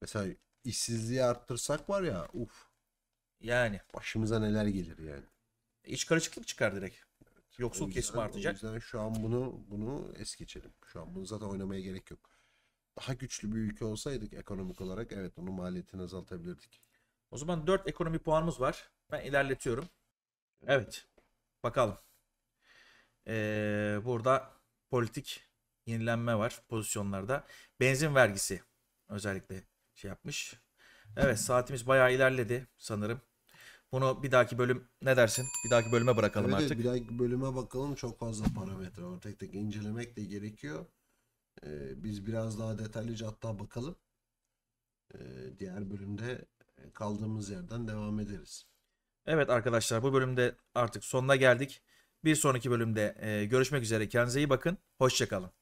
Mesela işsizliği arttırsak var ya uf. Yani. Başımıza neler gelir yani. İç karışıklık çıkar direkt. Evet, Yoksul yüzden, kesimi artacak. O yüzden şu an bunu bunu es geçelim. Şu an bunu zaten oynamaya gerek yok. Daha güçlü bir ülke olsaydık ekonomik olarak evet onun maliyetini azaltabilirdik. O zaman 4 ekonomi puanımız var. Ben ilerletiyorum. Evet. Bakalım. Ee, burada politik yenilenme var pozisyonlarda. Benzin vergisi özellikle şey yapmış. Evet saatimiz bayağı ilerledi sanırım. Bunu bir dahaki bölüm ne dersin? Bir dahaki bölüme bırakalım evet, artık. Bir dahaki bölüme bakalım. Çok fazla parametre var. Tek tek incelemek de gerekiyor. Ee, biz biraz daha detaylıca hatta bakalım. Ee, diğer bölümde kaldığımız yerden devam ederiz. Evet arkadaşlar bu bölümde artık sonuna geldik. Bir sonraki bölümde görüşmek üzere. Kendinize iyi bakın. Hoşçakalın.